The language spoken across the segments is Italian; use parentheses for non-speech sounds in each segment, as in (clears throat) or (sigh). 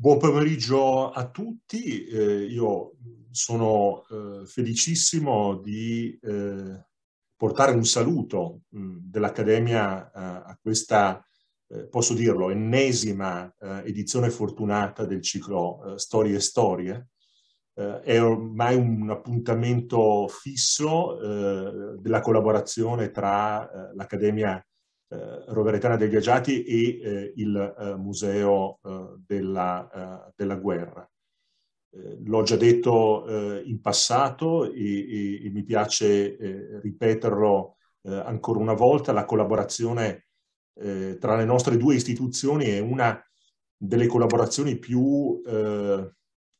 Buon pomeriggio a tutti, eh, io sono eh, felicissimo di eh, portare un saluto mm, dell'Accademia eh, a questa, eh, posso dirlo, ennesima eh, edizione fortunata del ciclo Storie e Storie. è ormai un appuntamento fisso della collaborazione tra l'Accademia eh, Roveretana degli Agiati e eh, il eh, Museo eh, della, eh, della, Guerra. L'ho già detto in passato e, e, e mi piace ripeterlo ancora una volta, la collaborazione tra le nostre due istituzioni è una delle collaborazioni più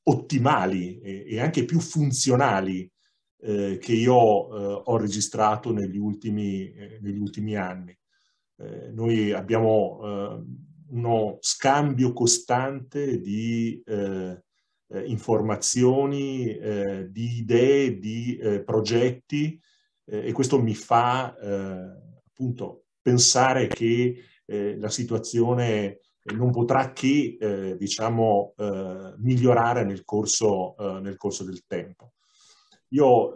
ottimali e, e, anche più funzionali eh, che io eh, ho registrato negli ultimi, eh, negli ultimi anni. Eh, noi abbiamo eh, uno scambio costante di eh, eh, informazioni, di idee, di progetti e questo mi fa appunto pensare che la situazione non potrà che eh, diciamo, eh, migliorare nel corso, eh, nel corso, del tempo. Io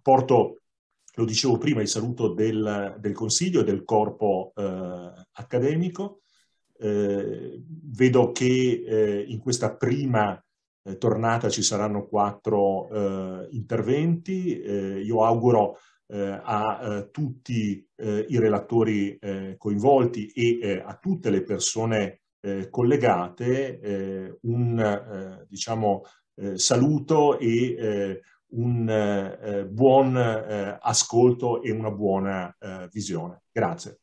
porto lo dicevo prima, il saluto del, del Consiglio e del corpo eh, accademico. Eh, vedo che eh, in questa prima eh, tornata ci saranno quattro eh, interventi. Eh, io auguro a tutti i relatori coinvolti e a tutte le persone collegate un diciamo, saluto e un eh, eh, buon eh, ascolto e una buona eh, visione. Grazie.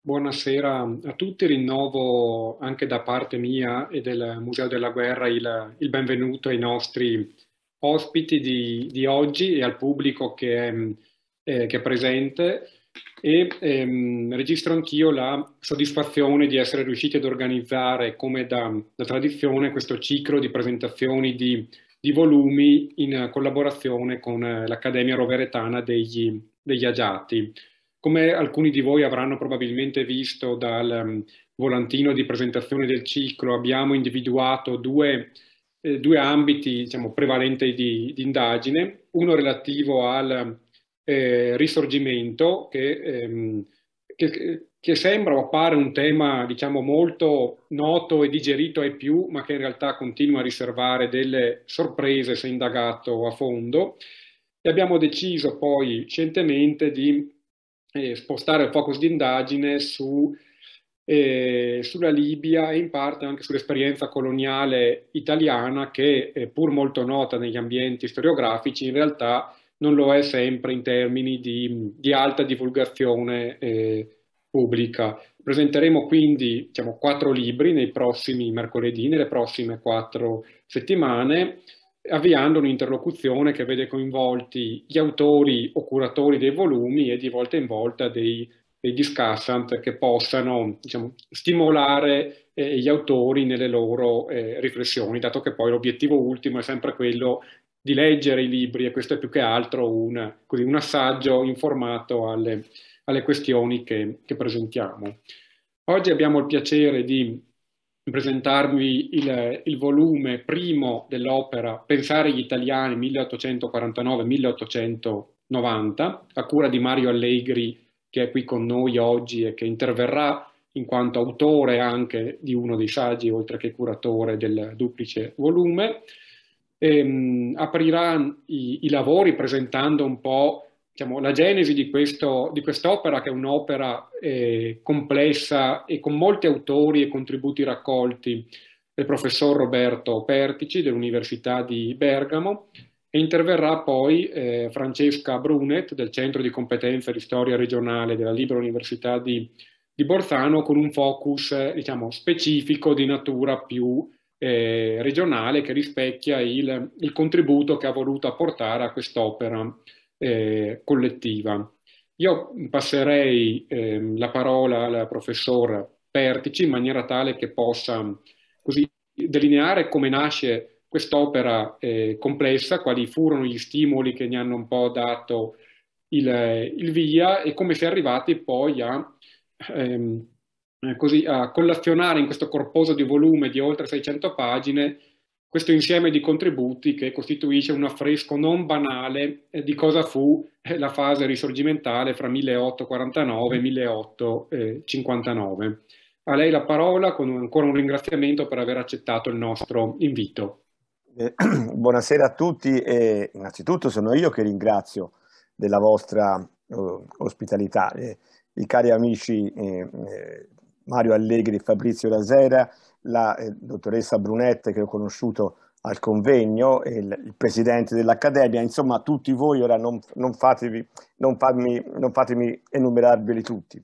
Buonasera a tutti, rinnovo anche da parte mia e del Museo della Guerra il, il benvenuto ai nostri ospiti di, di, oggi e al pubblico che è, eh, che è presente e ehm, registro anch'io la soddisfazione di essere riusciti ad organizzare come da, da tradizione questo ciclo di presentazioni di, di volumi in collaborazione con eh, l'Accademia Roveretana degli, degli Agiati. Come alcuni di voi avranno probabilmente visto dal ehm, volantino di presentazione del ciclo, abbiamo individuato due, eh, due ambiti diciamo, prevalenti di, di indagine, uno relativo al eh, risorgimento che, ehm, che, che, sembra o appare un tema diciamo, molto noto e digerito ai più, ma che in realtà continua a riservare delle sorprese se indagato a fondo. E abbiamo deciso poi scientemente di eh, spostare il focus di indagine su eh, sulla Libia e in parte anche sull'esperienza coloniale italiana che, eh, pur molto nota negli ambienti storiografici, in realtà non lo è sempre in termini di, di alta divulgazione eh, pubblica. Presenteremo quindi diciamo, quattro libri nei prossimi mercoledì, nelle prossime quattro settimane, avviando un'interlocuzione che vede coinvolti gli autori o curatori dei volumi e di volta in volta dei, dei discussant che possano diciamo, stimolare eh, gli autori nelle loro eh, riflessioni, dato che poi l'obiettivo ultimo è sempre quello di leggere i libri e questo è più che altro un, così, un assaggio informato alle, alle questioni che, che, presentiamo. Oggi abbiamo il piacere di presentarvi il, il volume primo dell'opera Pensare gli italiani 1849-1890 a cura di Mario Allegri che è qui con noi oggi e che interverrà in quanto autore anche di uno dei saggi, oltre che curatore del duplice volume ehm, aprirà i, i, lavori presentando un po' diciamo, la genesi di, questo, di, quest'opera, che è un'opera eh, complessa e con molti autori e contributi raccolti del professor Roberto Pertici dell'Università di Bergamo e interverrà poi eh, Francesca Brunet del Centro di Competenze di Storia Regionale della Libera Università di, di Borzano con un focus eh, diciamo, specifico di natura più eh, regionale che rispecchia il, il, contributo che ha voluto apportare a quest'opera eh, collettiva. Io passerei eh, la parola al professor Pertici in maniera tale che possa così delineare come nasce quest'opera eh, complessa, quali furono gli stimoli che ne hanno un po' dato il, il via e come si è arrivati poi a ehm, eh, così a collazionare in questo corposo di volume di oltre 600 pagine questo insieme di contributi che costituisce un affresco non banale eh, di cosa fu eh, la fase risorgimentale fra 1849 e 1859. A lei la parola con ancora un ringraziamento per aver accettato il nostro invito. (clears throat) buonasera a tutti e innanzitutto sono io che ringrazio della vostra eh, ospitalità. I cari amici Mario Allegri e Fabrizio Rasera, la eh, dottoressa Brunette che ho conosciuto al convegno, il, il presidente dell'Accademia, insomma tutti voi ora non, non, fatevi, non, farmi, non fatemi enumerarveli tutti.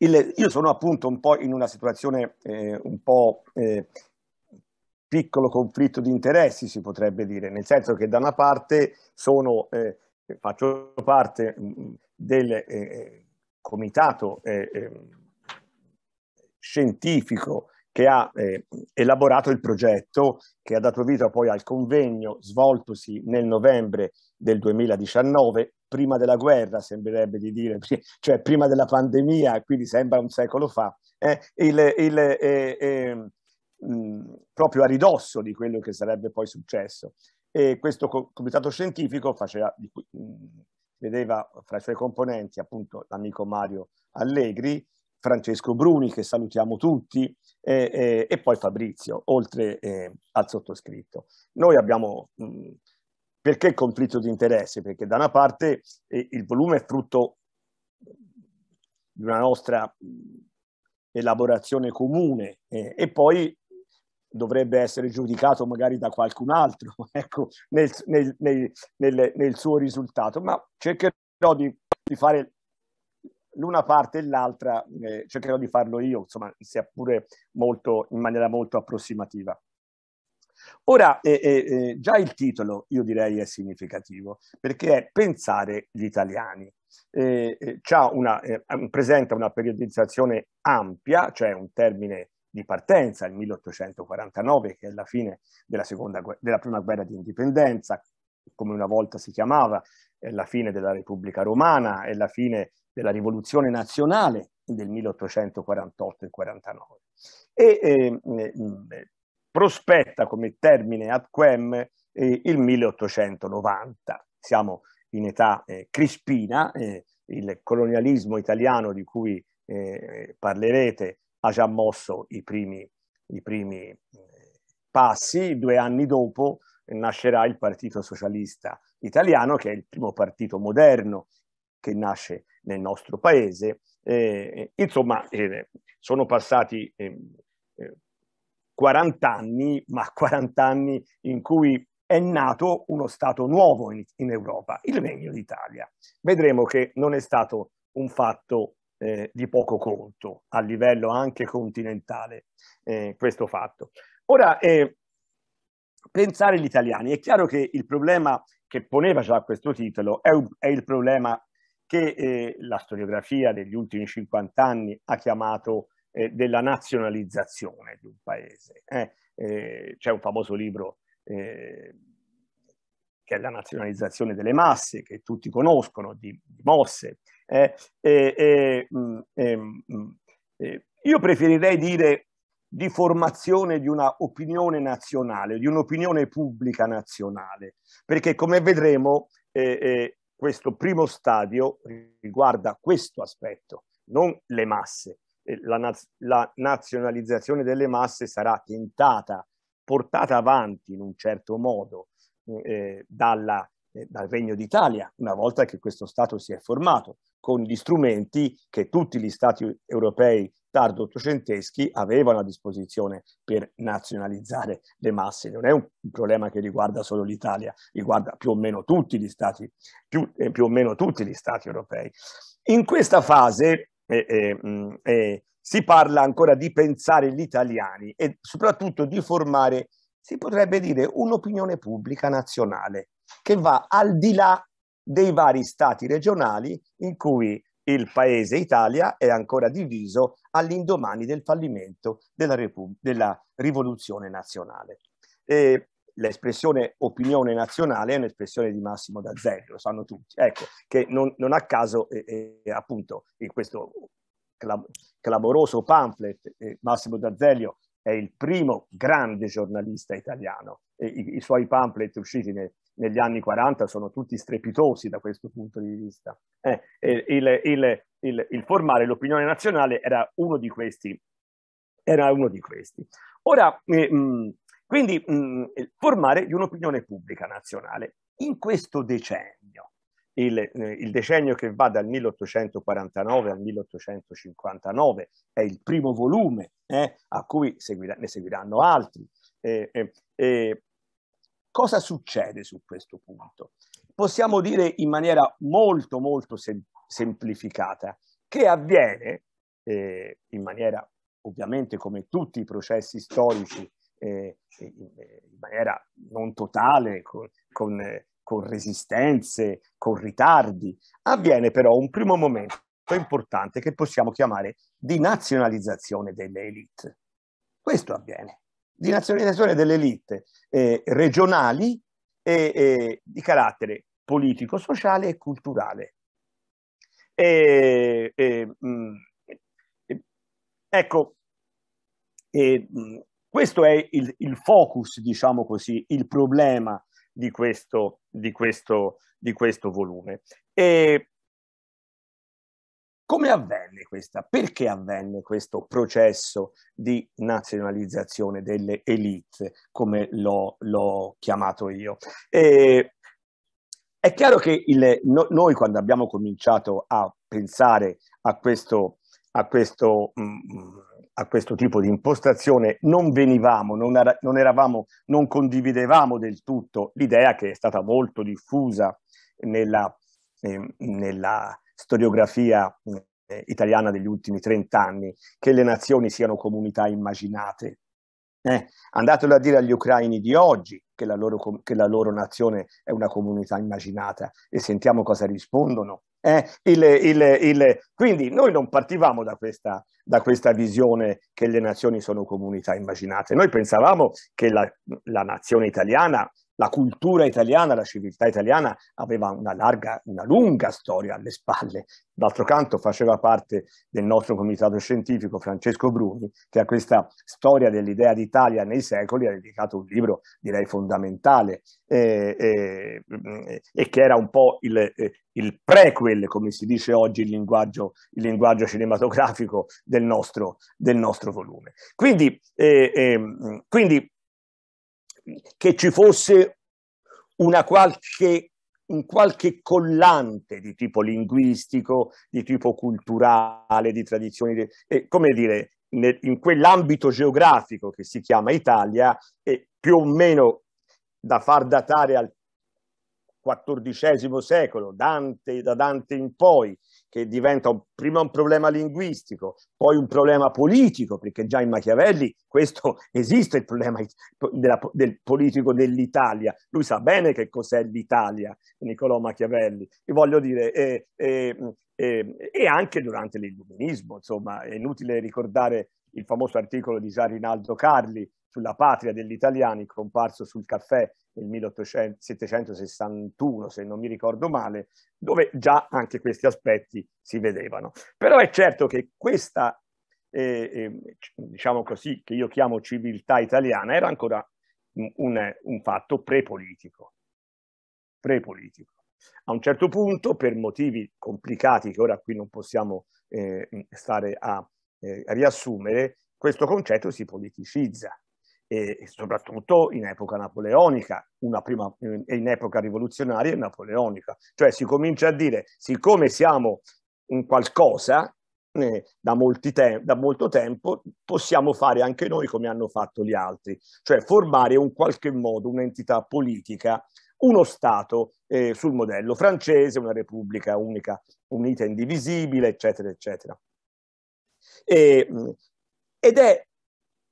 Il, io sono appunto un po' in una situazione eh, un po' eh, piccolo conflitto di interessi, si potrebbe dire, nel senso che da una parte sono, eh, faccio parte mm, del eh, eh, comitato eh, ehm, scientifico che ha eh, elaborato il progetto, che ha dato vita poi al convegno svoltosi nel novembre del 2019, prima della guerra, sembrerebbe di dire, (laughs) cioè prima della pandemia, quindi sembra un secolo fa, eh, il, il, eh, mh, eh, mm, proprio a ridosso di quello che sarebbe poi successo. E questo comitato scientifico faceva, mm, vedeva fra i suoi componenti appunto l'amico Mario Allegri, Francesco Bruni, che salutiamo tutti, eh, eh, e poi Fabrizio, oltre eh, al sottoscritto. Noi abbiamo. Mh, mm, perché conflitto di interesse? Perché da una parte eh, il volume è frutto di una nostra mm, elaborazione comune eh, e poi dovrebbe essere giudicato magari da qualcun altro (laughs) ecco, nel, nel, nel, nel, suo risultato, ma cercherò di, di fare l'una parte e l'altra eh, cercherò di farlo io, insomma, sia pure molto, in maniera molto approssimativa. Ora, eh, eh, eh già il titolo io direi è significativo, perché è Pensare gli italiani. Eh, eh, una, presenta una periodizzazione ampia, cioè un termine di partenza, il 1849, che è la fine della, seconda, della prima guerra di indipendenza, come una volta si chiamava, è la fine della Repubblica Romana, è la fine della rivoluzione nazionale del 1848 e 49 e eh, eh, eh, prospetta come termine ad quem eh, il 1890. Siamo in età eh, crispina, eh, il colonialismo italiano di cui parlerete ha già mosso i primi, i primi passi, due anni dopo nascerà il Partito Socialista Italiano, che è il primo partito moderno che nasce nel nostro paese. Eh, insomma, eh, sono passati 40 eh, eh, anni, ma 40 (laughs) anni in cui è nato uno Stato nuovo in, in Europa, il Regno d'Italia. Vedremo che non è stato un fatto eh, di poco conto a livello anche continentale eh, questo fatto. Ora, eh, pensare agli italiani, è chiaro che il problema che poneva già questo titolo è, è il problema che eh, la storiografia degli ultimi 50 anni ha chiamato eh, della nazionalizzazione di un paese. Eh. Eh, c'è un famoso libro eh, che è la nazionalizzazione delle masse, che tutti conoscono, di, di Mosse. Mm, mm, io preferirei dire di formazione di una opinione nazionale, di un'opinione pubblica nazionale, perché come vedremo eh, eh, questo primo stadio riguarda questo aspetto, non le masse. La, naz- la, nazionalizzazione delle masse sarà tentata, portata avanti in un certo modo eh, dalla eh, dal Regno d'Italia, una volta che questo Stato si è formato, con gli strumenti che tutti gli Stati europei tardo ottocenteschi avevano a disposizione per nazionalizzare le masse. Non è un problema che riguarda solo l'Italia, riguarda più o meno tutti gli Stati, più, eh, più o meno tutti gli Stati europei. In questa fase eh, eh, eh si parla ancora di pensare gli italiani e soprattutto di formare, si potrebbe dire, un'opinione pubblica nazionale che va al di là dei vari stati regionali in cui il paese Italia è ancora diviso all'indomani del fallimento della, Repub- della rivoluzione nazionale. E l'espressione opinione nazionale è un'espressione di Massimo D'Azeglio, lo sanno tutti, ecco, che non, non a caso eh, eh, appunto in questo clamoroso pamphlet eh, Massimo D'Azeglio è il primo grande giornalista italiano i, i, suoi pamphlet usciti ne, negli anni 40 sono tutti strepitosi da questo punto di vista. Eh, il, il, il, il, formare l'opinione nazionale era uno di questi. Era Uno di questi. Ora, eh, mh, mm, quindi mh, mm, formare di un'opinione pubblica nazionale. In questo decennio, il, eh, il, decennio che va dal 1849 al 1859 è il primo volume eh, a cui seguirà, ne seguiranno altri. Eh, eh, eh cosa succede su questo punto? Possiamo dire in maniera molto, molto sem- semplificata che avviene eh, in maniera ovviamente come tutti i processi storici eh, eh in maniera non totale, con, con, eh, con, resistenze, con ritardi, avviene però un primo momento importante che possiamo chiamare di nazionalizzazione delle elite. Questo avviene di nazionalizzazione delle elite eh, regionali e, e, di carattere politico, sociale e culturale. E, e, mh, mm, ecco, mh, mm, questo è il, il, focus, diciamo così, il problema di questo, di questo, di questo volume. E come avvenne questa? Perché avvenne questo processo di nazionalizzazione delle elite, come l'ho, l'ho chiamato io? E è chiaro che il, no, noi quando abbiamo cominciato a pensare a questo, a questo, mm, mm, a questo tipo di impostazione non venivamo, non, era, non, eravamo, non condividevamo del tutto l'idea che è stata molto diffusa nella, eh, nella storiografia mm, eh, italiana degli ultimi 30 anni, che le nazioni siano comunità immaginate. Eh, andatelo a dire agli ucraini di oggi che la, loro, che la loro nazione è una comunità immaginata e sentiamo cosa rispondono. Eh, il, il, il, quindi noi non partivamo da questa, da questa, visione che le nazioni sono comunità immaginate, noi pensavamo che la, la nazione italiana la cultura italiana, la civiltà italiana aveva una larga, una lunga storia alle spalle. D'altro canto faceva parte del nostro comitato scientifico Francesco Bruni, che a questa storia dell'idea d'Italia nei secoli ha dedicato un libro direi fondamentale eh, eh, eh e che era un po' il, eh, il prequel, come si dice oggi il linguaggio, il linguaggio cinematografico del nostro, del nostro volume. Quindi, eh, ehm, quindi che ci fosse una qualche, un qualche collante di tipo linguistico, di tipo culturale, di tradizioni, e come dire, nel, in quell'ambito geografico che si chiama Italia, eh, più o meno da far datare al XIV secolo, Dante, da Dante in poi, che diventa un, prima un problema linguistico, poi un problema politico, perché già in Machiavelli questo (laughs) esiste il problema della, del politico dell'Italia. Lui sa bene che cos'è l'Italia, Niccolò Machiavelli. E voglio dire, e, e, e, anche durante l'illuminismo, insomma, è inutile ricordare il famoso articolo di Gian Rinaldo Carli sulla patria degli italiani comparso sul caffè nel 1761, se non mi ricordo male, dove già anche questi aspetti si vedevano. Però è certo che questa, eh, eh, diciamo così, che io chiamo civiltà italiana, era ancora un, un fatto prepolitico. Prepolitico. A un certo punto, per motivi complicati che ora qui non possiamo eh, stare a, eh, riassumere, questo concetto si politicizza e soprattutto in epoca napoleonica, una prima, eh, in epoca rivoluzionaria e napoleonica. Cioè si comincia a dire, siccome siamo un qualcosa eh, da, te- da, molto tempo, possiamo fare anche noi come hanno fatto gli altri, cioè formare in qualche modo un'entità politica, uno Stato eh, sul modello francese, una repubblica unica, unita e indivisibile, eccetera, eccetera. E, mm, ed è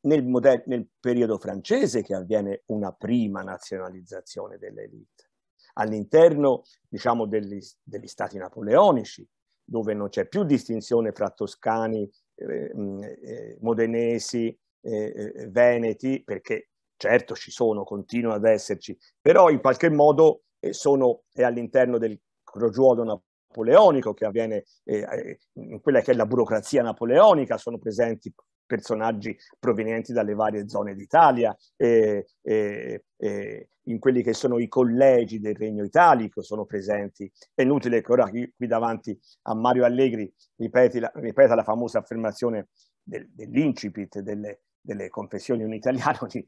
nel, modello, nel periodo francese che avviene una prima nazionalizzazione dell'elite. All'interno, diciamo, degli, degli stati napoleonici, dove non c'è più distinzione fra toscani, eh, eh, modenesi, eh, veneti, perché certo ci sono, continuano ad esserci, però in qualche modo eh, sono, è all'interno del crogiuolo napoleonico napoleonico che avviene eh, eh, in quella che è la burocrazia napoleonica, sono presenti personaggi provenienti dalle varie zone d'Italia, eh, eh, eh, in quelli che sono i collegi del Regno Italico sono presenti. È inutile che ora qui, qui davanti a Mario Allegri ripeti la, ripeta la famosa affermazione del, dell'incipit, delle, delle confessioni un italiano di,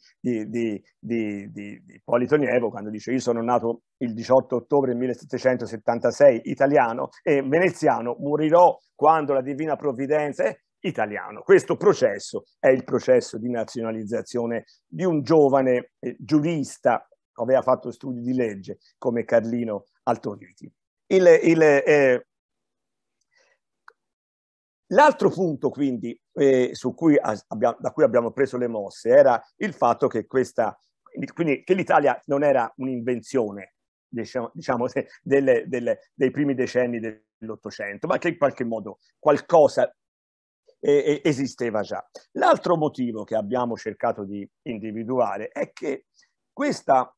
di, di, di, Polito Nievo quando dice io sono nato il 18 ottobre 1776 italiano e veneziano, morirò quando la divina provvidenza è italiano. Questo processo è il processo di nazionalizzazione di un giovane eh, giurista che aveva fatto studi di legge come Carlino Altoriti. Il, il, eh, L'altro punto quindi eh, cui abbiamo, da cui abbiamo preso le mosse era il fatto che, questa, quindi, che l'Italia non era un'invenzione diciamo, diciamo (laughs) delle, delle, dei primi decenni dell'Ottocento, ma che in qualche modo qualcosa eh, esisteva già. L'altro motivo che abbiamo cercato di individuare è che questa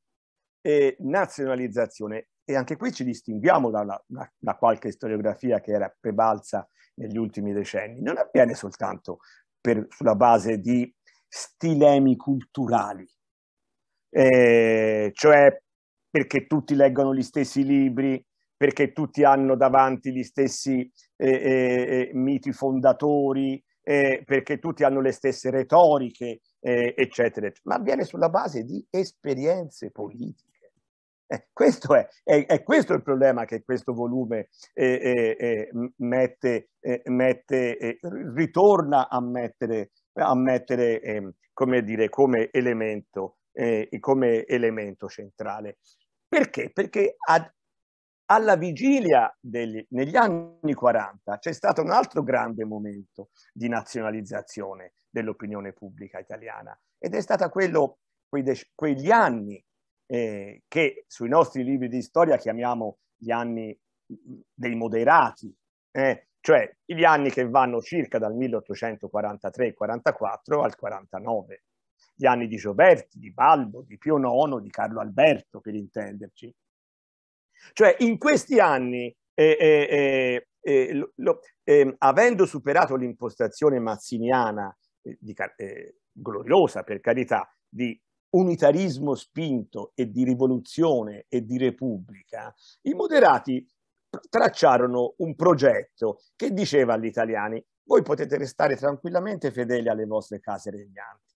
eh, nazionalizzazione e anche qui ci distinguiamo da, una, da, da qualche storiografia che era prevalsa negli ultimi decenni, non avviene soltanto per, sulla base di stilemi culturali, eh, cioè perché tutti leggono gli stessi libri, perché tutti hanno davanti gli stessi eh, eh, miti fondatori, perché tutti hanno le stesse retoriche, eccetera, eccetera, ma avviene sulla base di esperienze politiche. Eh, questo è, è, è, questo il problema che questo volume eh, eh, eh mette, eh, mette eh, ritorna a mettere, a mettere ehm, come, dire, come, elemento, come elemento centrale. Perché? Perché ad, alla vigilia degli, negli anni 40 c'è stato un altro grande momento di nazionalizzazione dell'opinione pubblica italiana ed è stato quello, quei dec- quegli anni eh, che sui nostri libri di storia chiamiamo gli anni mm, dei moderati, eh, cioè gli anni che vanno circa dal 1843-44 al 49, gli anni di Gioberti, di Balbo, di Pio IX, di Carlo Alberto, per intenderci. Cioè in questi anni, eh, eh, eh, eh lo, lo, ehm, avendo superato l'impostazione mazziniana, di, gloriosa per carità, di unitarismo spinto e di rivoluzione e di repubblica, i moderati tracciarono un progetto che diceva agli italiani voi potete restare tranquillamente fedeli alle vostre case regnanti,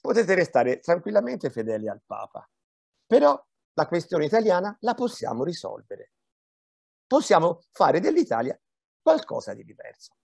potete restare tranquillamente fedeli al Papa, però la questione italiana la possiamo risolvere, possiamo fare dell'Italia qualcosa di diverso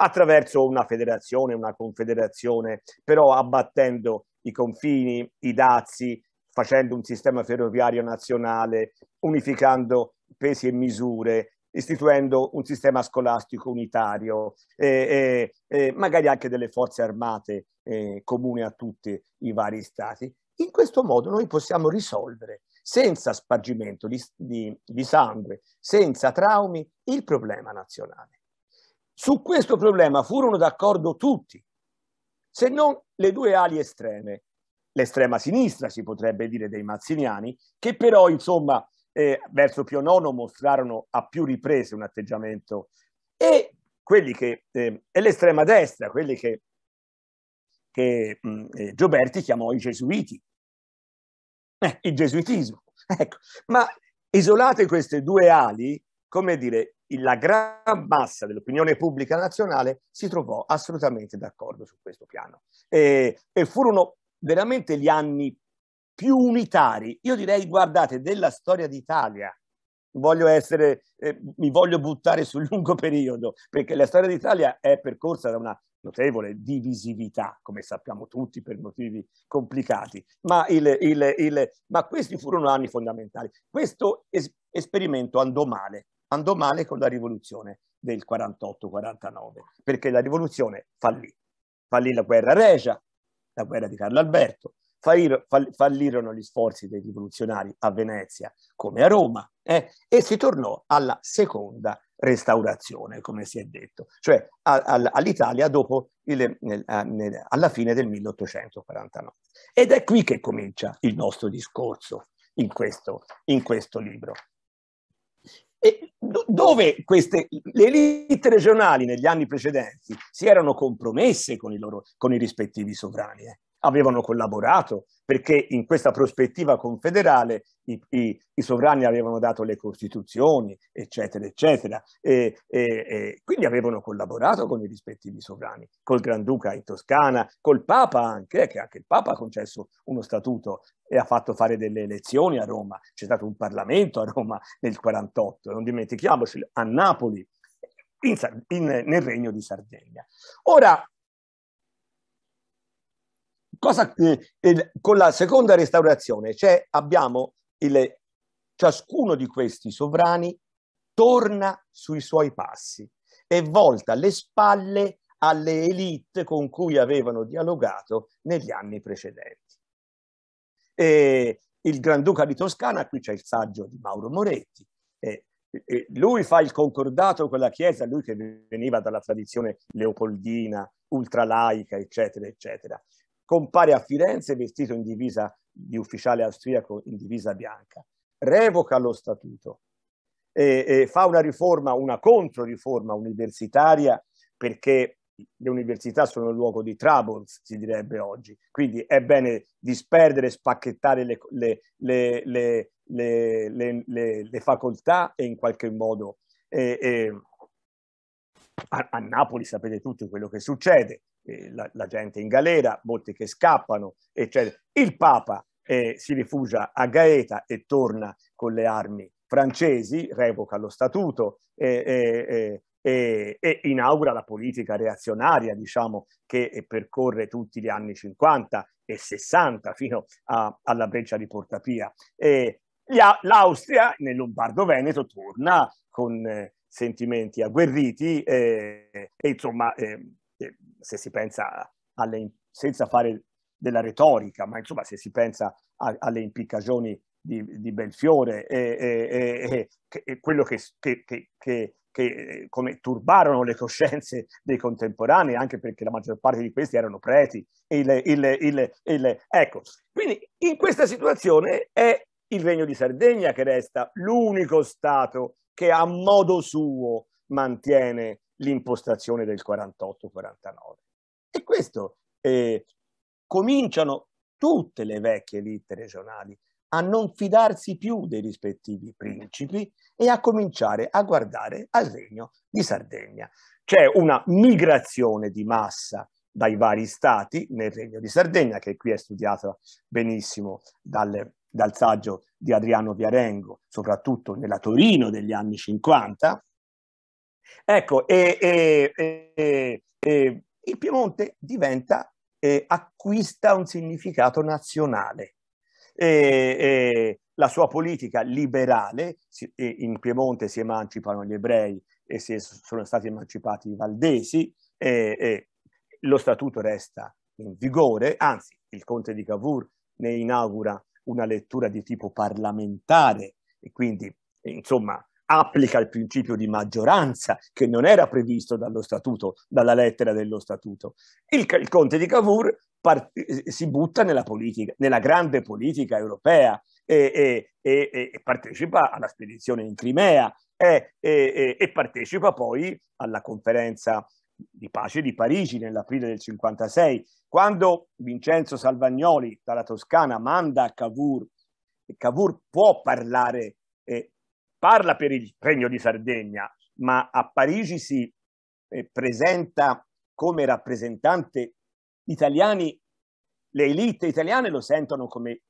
attraverso una federazione, una confederazione, però abbattendo i confini, i dazi, facendo un sistema ferroviario nazionale, unificando pesi e misure, istituendo un sistema scolastico unitario, e, eh, magari anche delle forze armate eh, comune a tutti i vari stati. In questo modo noi possiamo risolvere senza spargimento di, di, di sangue, senza traumi, il problema nazionale. Su questo problema furono d'accordo tutti, se non le due ali estreme, l'estrema sinistra si potrebbe dire dei mazziniani, che però insomma eh, verso Pio IX mostrarono a più riprese un atteggiamento e quelli che eh, è l'estrema destra, quelli che, che mh, mm, eh, Gioberti chiamò i gesuiti, eh, il gesuitismo. (laughs) Ecco. Ma isolate queste due ali, come dire, la gran massa dell'opinione pubblica nazionale si trovò assolutamente d'accordo su questo piano. E, e, furono veramente gli anni più unitari, io direi, guardate, della storia d'Italia. Voglio essere, eh, mi voglio buttare sul lungo periodo, perché la storia d'Italia è percorsa da una notevole divisività, come sappiamo tutti, per motivi complicati. Ma, il, il, il, ma questi furono anni fondamentali. Questo es esperimento andò male andò male con la rivoluzione del 48-49, perché la rivoluzione fallì. Fallì la guerra regia, la guerra di Carlo Alberto, fallirono gli sforzi dei rivoluzionari a Venezia come a Roma eh, e si tornò alla seconda restaurazione, come si è detto, cioè all'Italia dopo il, nel, nel, alla fine del 1849. Ed è qui che comincia il nostro discorso in questo, in questo libro. E do- dove queste, le elite regionali negli anni precedenti si erano compromesse con i, loro, con i rispettivi sovrani. Eh avevano collaborato, perché in questa prospettiva confederale i, i, i sovrani avevano dato le costituzioni, eccetera, eccetera, e, e, e, quindi avevano collaborato con i rispettivi sovrani, col Granduca in Toscana, col Papa anche, che anche il Papa ha concesso uno statuto e ha fatto fare delle elezioni a Roma, c'è stato un Parlamento a Roma nel 48, non dimentichiamoci, a Napoli, in, in, nel regno di Sardegna. Ora, cosa, eh, il, con la seconda restaurazione, cioè abbiamo il, ciascuno di questi sovrani torna sui suoi passi e volta le spalle alle elite con cui avevano dialogato negli anni precedenti. E il Granduca di Toscana, qui c'è il saggio di Mauro Moretti, e, eh, lui fa il concordato con la Chiesa, lui che veniva dalla tradizione leopoldina, ultralaica, eccetera, eccetera compare a Firenze vestito in divisa di ufficiale austriaco in divisa bianca, revoca lo statuto, e, e fa una riforma, una controriforma universitaria perché le università sono il luogo di troubles, si direbbe oggi, quindi è bene disperdere, spacchettare le, le, le, le facoltà e in qualche modo... Eh, eh, a, a, Napoli sapete tutti quello che succede, eh, la, la, gente in galera, molti che scappano, eccetera. Il Papa eh, si rifugia a Gaeta e torna con le armi francesi, revoca lo statuto eh, eh, e inaugura la politica reazionaria, diciamo, che percorre tutti gli anni 50 e 60 fino a, alla breccia di Portapia. E L'Austria nel Lombardo-Veneto torna con sentimenti agguerriti eh, e insomma eh, se si pensa alle, senza fare della retorica, ma insomma se si pensa a, alle impiccagioni di, di Belfiore e, e, e quello che, che, che, che, eh, come turbarono le coscienze dei contemporanei, anche perché la maggior parte di questi erano preti. Il, il, il, ecco, quindi in questa situazione è il Regno di Sardegna che resta l'unico Stato che a modo suo mantiene l'impostazione del 48-49. E questo eh, cominciano tutte le vecchie elite regionali a non fidarsi più dei rispettivi principi e a cominciare a guardare al regno di Sardegna. C'è una migrazione di massa dai vari stati nel regno di Sardegna, che qui è studiata benissimo dal, dal saggio di Adriano Viarengo, soprattutto nella Torino degli anni 50, Ecco, e, e, e, il Piemonte diventa, eh, acquista un significato nazionale. E, la sua politica liberale, si, in Piemonte si emancipano gli ebrei e si sono stati emancipati i valdesi, lo statuto resta in vigore, anzi il conte di Cavour ne inaugura una lettura di tipo parlamentare e quindi insomma applica il principio di maggioranza che non era previsto dallo statuto, dalla lettera dello statuto. Il, il conte di Cavour part, eh, si butta nella politica, nella grande politica europea e, e, e, e partecipa alla spedizione in Crimea e, partecipa poi alla conferenza di pace di Parigi nell'aprile del 56, quando Vincenzo Salvagnoli dalla Toscana manda a Cavour, Cavour può parlare eh, parla per il Regno di Sardegna, ma a Parigi si eh, presenta come rappresentante italiani, le elite italiane lo sentono come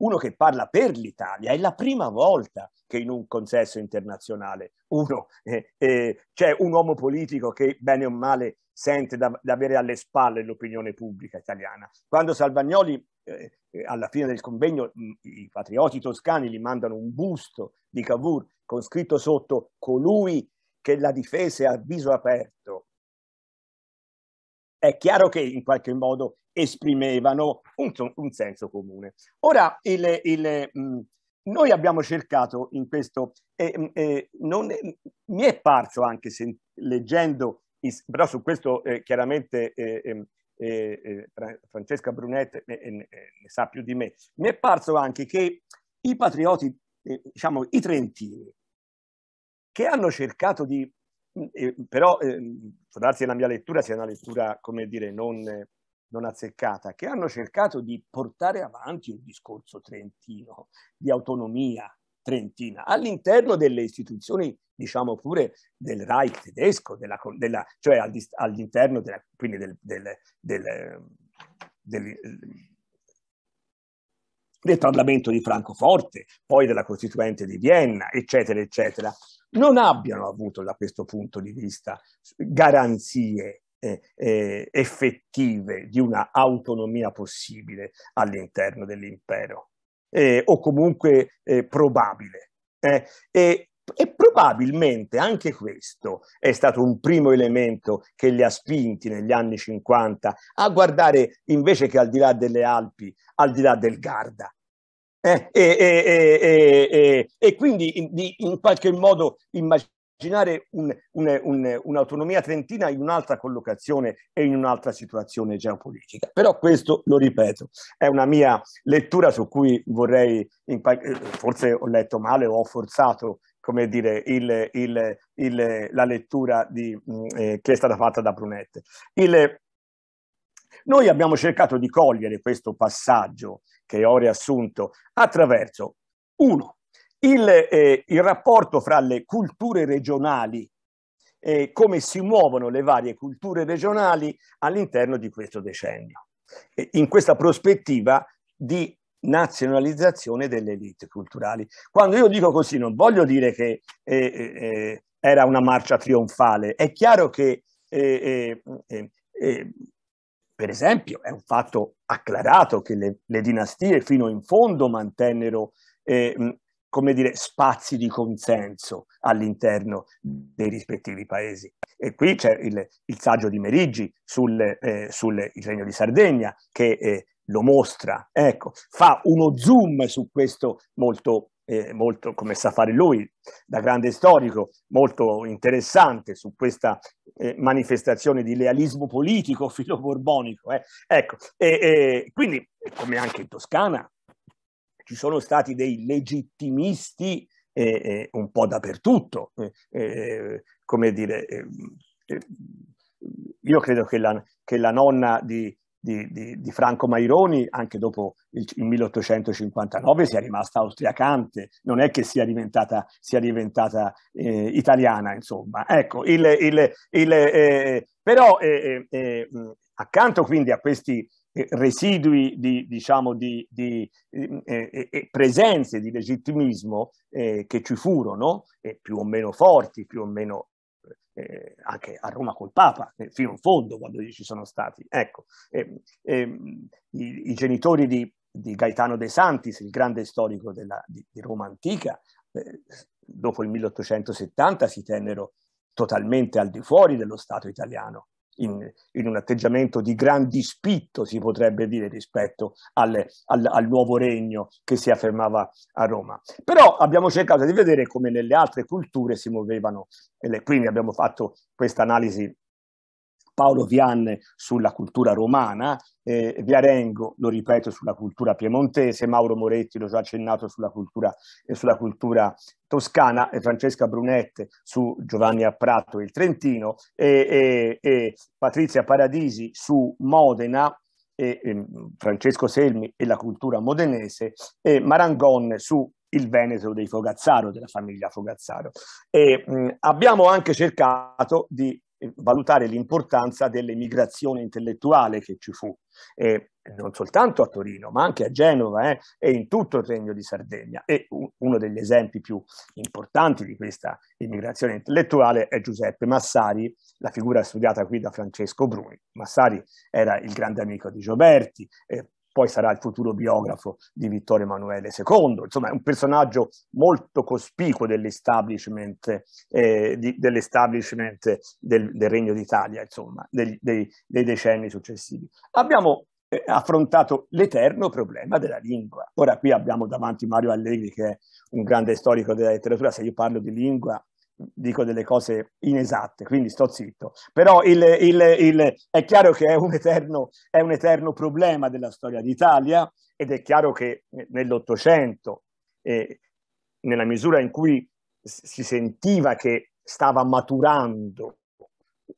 uno che parla per l'Italia. È la prima volta che in un consesso internazionale uno, eh, eh, c'è un uomo politico che bene o male sente di avere alle spalle l'opinione pubblica italiana. Quando Salvagnoli eh, eh, alla fine del convegno i patrioti toscani gli mandano un busto di Cavour con scritto sotto colui che la difese a viso aperto. È chiaro che in qualche modo esprimevano un, un senso comune. Ora, il, il, mm, noi abbiamo cercato in questo, eh, eh, non, mi è parso anche se, leggendo, però su questo eh, chiaramente Eh, ehm, Francesca Brunet ne sa più di me, mi è parso anche che i patrioti, eh, diciamo i trentini, che hanno cercato di, mm, eh, però eh, può darsi la mia lettura sia una lettura, come dire, non, non azzeccata, che hanno cercato di portare avanti il discorso trentino, di autonomia trentina, all'interno delle istituzioni diciamo pure del Reich tedesco, della, della, cioè all'interno della, quindi del, del, del, del del Parlamento di Francoforte, poi della Costituente di Vienna, eccetera, eccetera, non abbiano avuto da questo punto di vista garanzie eh, eh, effettive di una autonomia possibile all'interno dell'impero, eh, o comunque eh, probabile. Eh, e e probabilmente anche questo è stato un primo elemento che li ha spinti negli anni 50 a guardare invece che al di là delle Alpi, al di là del Garda. Eh, eh, eh, e quindi in, in, qualche modo immaginare un, un, un, un'autonomia trentina in un'altra collocazione e in un'altra situazione geopolitica. Però questo, lo ripeto, è una mia lettura su cui vorrei, eh, forse ho letto male o ho forzato come dire, il, il, il, la lettura di, mm, eh, che è stata fatta da Brunette. noi abbiamo cercato di cogliere questo passaggio che ho riassunto attraverso, uno, il, eh, il rapporto fra le culture regionali e come si muovono le varie culture regionali all'interno di questo decennio. in questa prospettiva di nazionalizzazione delle elite culturali. Quando io dico così non voglio dire che eh, eh, eh era una marcia trionfale, è chiaro che eh, eh, eh, per esempio è un fatto acclarato che le, le dinastie fino in fondo mantennero come dire, spazi di consenso all'interno dei rispettivi paesi. E qui c'è il, il saggio di Merigi sul, eh, sul regno di Sardegna, che eh, lo mostra, ecco, fa uno zoom su questo molto, eh, molto come sa fare lui, da grande storico, molto interessante su questa eh, manifestazione di lealismo politico (laughs) filoborbonico. Eh. Ecco, e, quindi, come anche in Toscana, ci sono stati dei legittimisti eh, eh, un po' dappertutto, eh, come dire... io credo che la, che la nonna di, di, di, di Franco Maironi, anche dopo il, il 1859, sia rimasta austriacante, non è che sia diventata, sia diventata eh, italiana, insomma. Ecco, il, il, il eh, però eh, eh, eh accanto quindi a questi eh, residui di, diciamo, di, di eh, eh, presenze di legittimismo eh, che ci furono, più o meno forti, più o meno eh, anche a Roma col Papa, eh, fino in fondo quando ci sono stati. Ecco, eh, i, i, genitori di, di, Gaetano De Santis, il grande storico della, di, di, Roma antica, eh, dopo il 1870 si tennero totalmente al di fuori dello Stato italiano in, in, un atteggiamento di gran dispitto, si potrebbe dire, rispetto al, al, al, nuovo regno che si affermava a Roma. Però abbiamo cercato di vedere come nelle altre culture si muovevano, le, quindi abbiamo fatto questa analisi Paolo Vianne sulla cultura romana, eh, Viarengo, lo ripeto, sulla cultura piemontese, Mauro Moretti, l'ho già accennato, sulla cultura, eh, sulla cultura toscana, eh, Francesca Brunette su Giovanni Apprato e il Trentino, e Patrizia Paradisi su Modena, e, Francesco Selmi e la cultura modenese, e Marangon su il Veneto dei Fogazzaro, della famiglia Fogazzaro. E, mh, abbiamo anche cercato di valutare l'importanza dell'emigrazione intellettuale che ci fu, eh, non soltanto a Torino, ma anche a Genova eh, e in tutto il Regno di Sardegna. E uno degli esempi più importanti di questa immigrazione intellettuale è Giuseppe Massari, la figura studiata qui da Francesco Bruni. Massari era il grande amico di Gioberti, eh, poi sarà il futuro biografo di Vittorio Emanuele II, insomma è un personaggio molto cospicuo dell'establishment, eh, di, dell'establishment del, del, Regno d'Italia, insomma, dei, dei, dei decenni successivi. Abbiamo eh, affrontato l'eterno problema della lingua. Ora qui abbiamo davanti Mario Allegri che è un grande storico della letteratura, se io parlo di lingua dico delle cose inesatte, quindi sto zitto. Però il, il, il, è chiaro che è un, eterno, è un eterno problema della storia d'Italia ed è chiaro che nell'Ottocento, eh, nella misura in cui si sentiva che stava maturando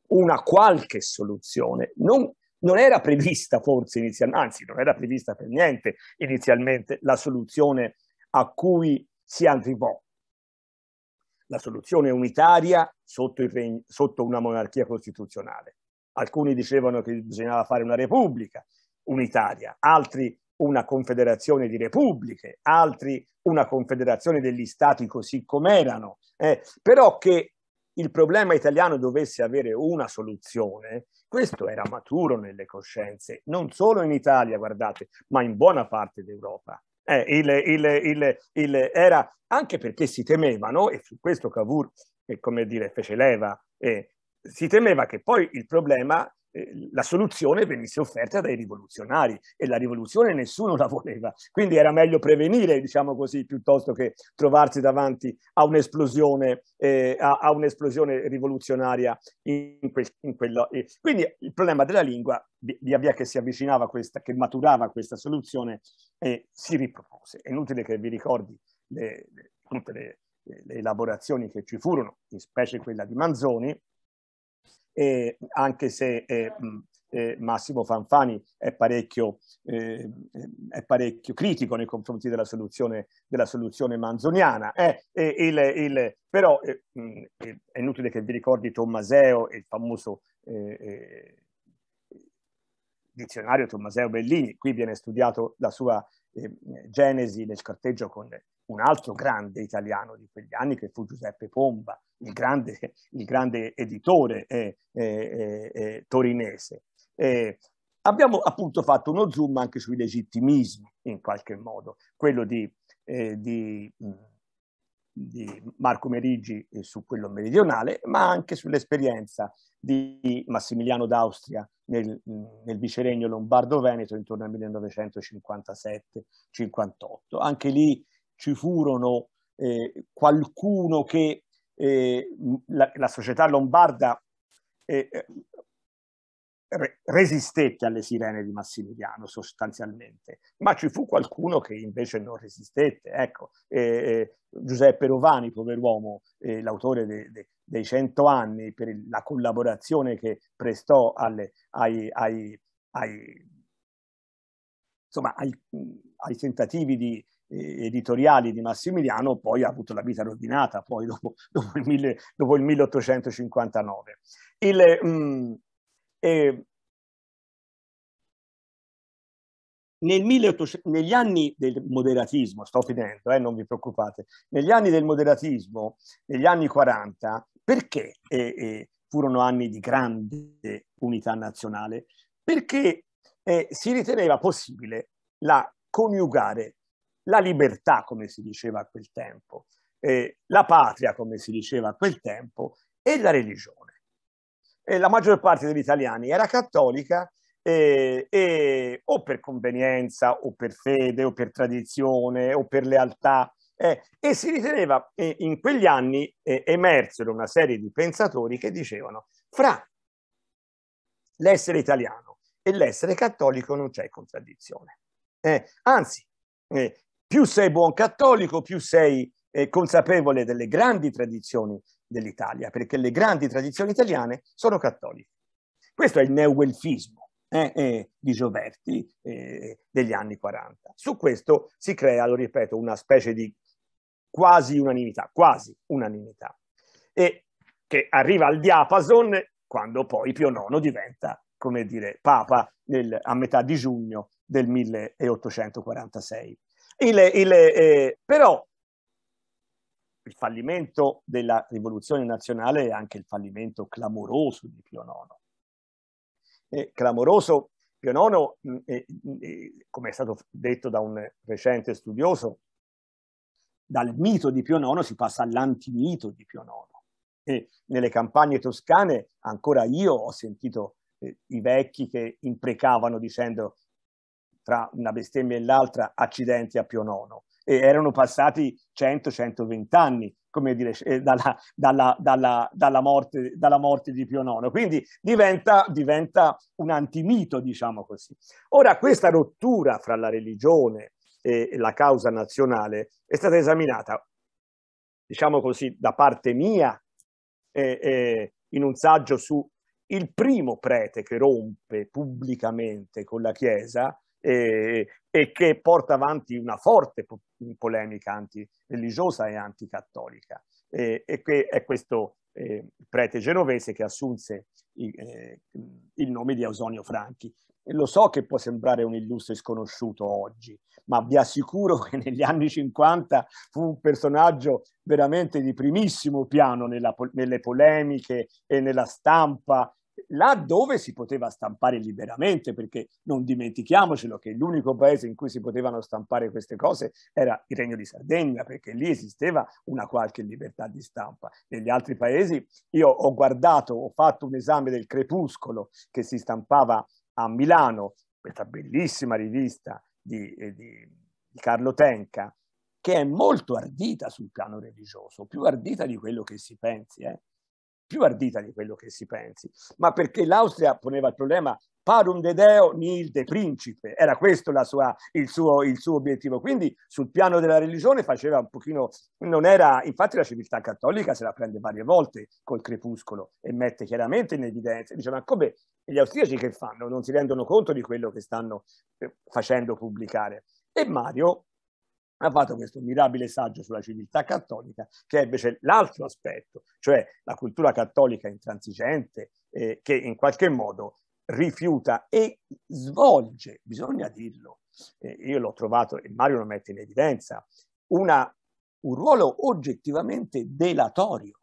una qualche soluzione, non, non era prevista forse inizialmente, anzi non era prevista per niente inizialmente la soluzione a cui si arrivò la soluzione unitaria sotto, regno, sotto una monarchia costituzionale. Alcuni dicevano che bisognava fare una repubblica unitaria, altri una confederazione di repubbliche, altri una confederazione degli stati così com'erano, eh, però che il problema italiano dovesse avere una soluzione, questo era maturo nelle coscienze, non solo in Italia, guardate, ma in buona parte d'Europa. Eh, il, il, il, era anche perché si temevano, e su questo Cavour, eh, come dire, fece leva, eh, si temeva che poi il problema Ehm, la soluzione venisse offerta dai rivoluzionari e la rivoluzione nessuno (laughs) la voleva, quindi era meglio prevenire, diciamo così, piuttosto che trovarsi davanti a un'esplosione, eh, a, a un'esplosione rivoluzionaria in, quel, in quello. Eh. Quindi il problema della lingua, via via che si avvicinava questa, che maturava questa soluzione, eh, si ripropose. È inutile che vi ricordi le, le, tutte le, le elaborazioni che ci furono, in specie quella di Manzoni, e anche se eh, eh, Massimo Fanfani è parecchio, eh, è parecchio, critico nei confronti della soluzione, della soluzione manzoniana. Eh, il, il, però eh, è inutile che vi ricordi Tommaseo il famoso eh, dizionario Tommaseo Bellini, qui viene studiato la sua genesi nel carteggio con un altro grande italiano di quegli anni che fu Giuseppe Pomba, il grande, il grande editore eh, eh, eh, eh torinese. abbiamo appunto fatto uno zoom anche sui legittimismi, in qualche modo, quello di, eh, di, di Marco Merigi su quello meridionale, ma anche sull'esperienza di Massimiliano d'Austria nel, nel, viceregno lombardo-veneto intorno al 1957-58. Anche lì ci furono eh, qualcuno che eh, la, la, società lombarda eh, eh resistette alle sirene di Massimiliano sostanzialmente, ma ci fu qualcuno che invece non resistette. Ecco, eh, eh, Giuseppe Rovani, pover'uomo, l'autore de, de, dei cento anni per la collaborazione che prestò alle, ai, ai, ai, insomma, ai tentativi di, editoriali di Massimiliano, poi ha avuto la vita rovinata, poi dopo, (laughs) dopo, il, mille, dopo il, 1859. Il, mm, eh, nel 1800, negli anni del moderatismo, sto finendo, eh, non vi preoccupate, negli anni del moderatismo, negli anni 40, perché eh, furono anni di grande unità nazionale? Perché eh, si riteneva possibile la coniugare la libertà, come si diceva a quel tempo, eh, la patria, come si diceva a quel tempo, e la religione. E la maggior parte degli italiani era cattolica e, e, o per convenienza, o per fede, o per tradizione, o per lealtà, eh, e si riteneva, eh, in quegli anni eh, emersero una serie di pensatori che dicevano, fra l'essere italiano e l'essere cattolico non c'è contraddizione. Eh, anzi, eh, più sei buon cattolico, più sei eh, consapevole delle grandi tradizioni dell'Italia, perché le grandi tradizioni italiane sono cattoliche. Questo è il neowelfismo eh, eh, di Gioverti eh, degli anni 40. Su questo si crea, lo ripeto, una specie di quasi unanimità, quasi unanimità, e che arriva al diapason quando poi Pio IX diventa, come dire, papa nel, a metà di giugno del 1846. Il, il, eh, però il fallimento della rivoluzione nazionale è anche il fallimento clamoroso di Pio IX. Eh, clamoroso Pio IX, mm, eh, mm, eh, come è stato detto da un recente studioso, dal mito di Pio IX si passa all'antimito di Pio IX. E nelle campagne toscane ancora io ho sentito eh, i vecchi che imprecavano dicendo tra una bestemmia e l'altra accidenti a Pio Nono. E erano passati 100-120 anni, come dire, (laughs) eh, dalla, dalla, dalla, dalla, morte, dalla morte di Pio Nono. Quindi diventa, diventa un antimito, diciamo così. Ora, questa rottura fra la religione e la causa nazionale è stata esaminata, diciamo così, da parte mia, eh, eh, in un saggio su il primo prete che rompe pubblicamente con la Chiesa, e, e che porta avanti una forte po- polemica antireligiosa e anticattolica. E, e che è questo eh, prete genovese che assunse i, eh, il nome di Ausonio Franchi. lo so che può sembrare un illustre sconosciuto oggi, ma vi assicuro che negli anni 50 fu un personaggio veramente di primissimo piano nella, nelle polemiche e nella stampa là dove si poteva stampare liberamente, perché non dimentichiamocelo che l'unico paese in cui si potevano stampare queste cose era il Regno di Sardegna, perché lì esisteva una qualche libertà di stampa. Negli altri paesi io ho guardato, ho fatto un esame del Crepuscolo che si stampava a Milano, questa bellissima rivista di, eh, di, di Carlo Tenca, che è molto ardita sul piano religioso, più ardita di quello che si pensi. Eh più ardita di quello che si pensi, ma perché l'Austria poneva il problema parum de deo nil de principe, era questo sua, il, suo, il, suo, obiettivo, quindi sul piano della religione faceva un pochino, non era, infatti la civiltà cattolica se la prende varie volte col crepuscolo e mette chiaramente in evidenza, dice ma come gli austriaci che fanno, non si rendono conto di quello che stanno eh, facendo pubblicare. E Mario ha fatto questo mirabile saggio sulla civiltà cattolica, che è invece l'altro aspetto, cioè la cultura cattolica intransigente eh, che in qualche modo rifiuta e svolge, bisogna dirlo, eh, io l'ho trovato e Mario lo mette in evidenza, una, un ruolo oggettivamente delatorio,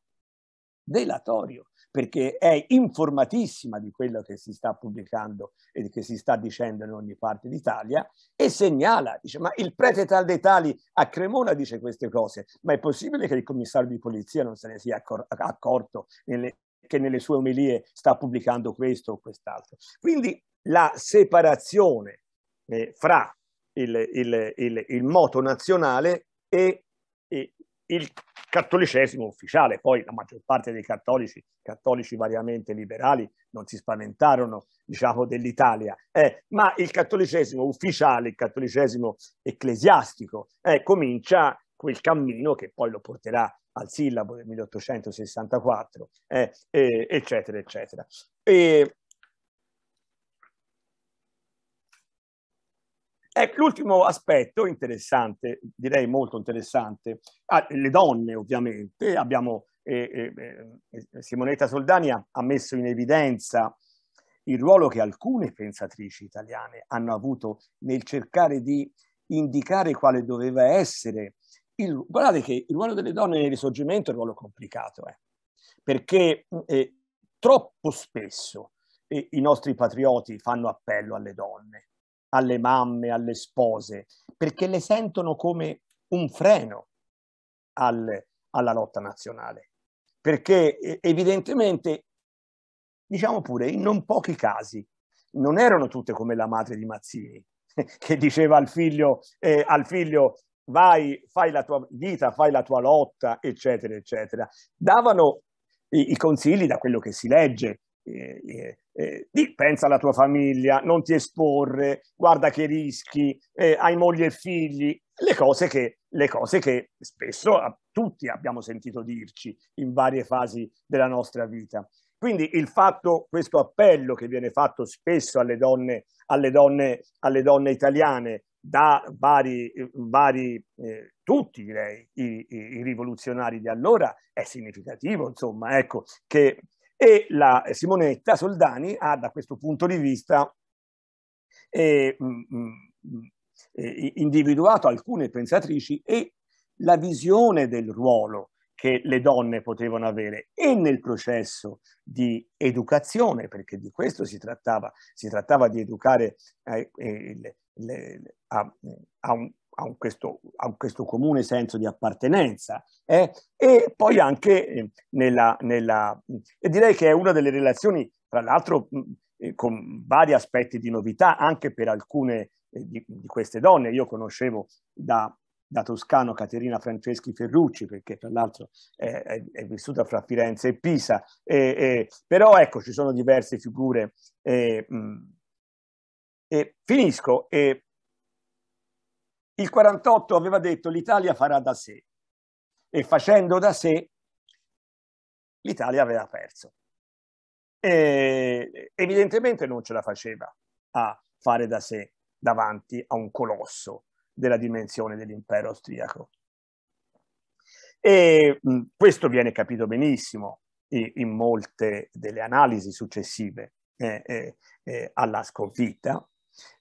delatorio perché è informatissima di quello che si sta pubblicando e che si sta dicendo in ogni parte d'Italia e segnala, dice, ma il prete tal dei tali a Cremona dice queste cose, ma è possibile che il commissario di polizia non se ne sia accor accorto nelle, che nelle sue omelie sta pubblicando questo o quest'altro. Quindi la separazione eh, fra il, il, il, il moto nazionale e, e il cattolicesimo ufficiale. Poi la maggior parte dei cattolici, cattolici variamente liberali, non si spaventarono diciamo, dell'Italia, eh, ma il cattolicesimo ufficiale, il cattolicesimo ecclesiastico, eh, comincia quel cammino che poi lo porterà al sillabo del 1864, eh, eccetera, eccetera. E, Ecco, l'ultimo aspetto interessante, direi molto interessante, ah, le donne ovviamente, abbiamo, eh, eh, eh, Simonetta Soldani ha, ha messo in evidenza il ruolo che alcune pensatrici italiane hanno avuto nel cercare di indicare quale doveva essere. Il, guardate che il ruolo delle donne nel risorgimento è un ruolo complicato, eh, perché eh, troppo spesso eh, i nostri patrioti fanno appello alle donne alle mamme, alle spose, perché le sentono come un freno al, alla lotta nazionale. Perché evidentemente, diciamo pure, in non pochi casi, non erano tutte come la madre di Mazzini, (laughs) che diceva al figlio, eh, al figlio vai, fai la tua vita, fai la tua lotta, eccetera, eccetera. Davano i, i consigli da quello che si legge, eh, eh, pensa alla tua famiglia, non ti esporre, guarda che rischi, eh, hai moglie e figli, le cose, che, le cose che spesso a, tutti abbiamo sentito dirci in varie fasi della nostra vita. Quindi il fatto, questo appello che viene fatto spesso alle donne, alle donne, alle donne italiane da vari, vari eh, tutti direi, i, i, rivoluzionari di allora è significativo, insomma, ecco, che e la Simonetta Soldani ha da questo punto di vista eh, mh, mh, individuato alcune pensatrici e la visione del ruolo che le donne potevano avere e nel processo di educazione, perché di questo si trattava, si trattava di educare eh, eh le, le, a, a, un, ha un, questo, ha questo, comune senso di appartenenza eh? e poi anche eh, nella, nella, e direi che è una delle relazioni tra l'altro mm, eh, con vari aspetti di novità anche per alcune eh, di, di queste donne io conoscevo da, da toscano Caterina Franceschi Ferrucci, perché tra l'altro è, è, è vissuta fra Firenze e Pisa, e, e, però ecco ci sono diverse figure. E, mm, e finisco e il 48 aveva detto l'Italia farà da sé e facendo da sé l'Italia aveva perso. E evidentemente non ce la faceva a fare da sé davanti a un colosso della dimensione dell'impero austriaco. E questo viene capito benissimo in, molte delle analisi successive eh, eh, eh, alla sconfitta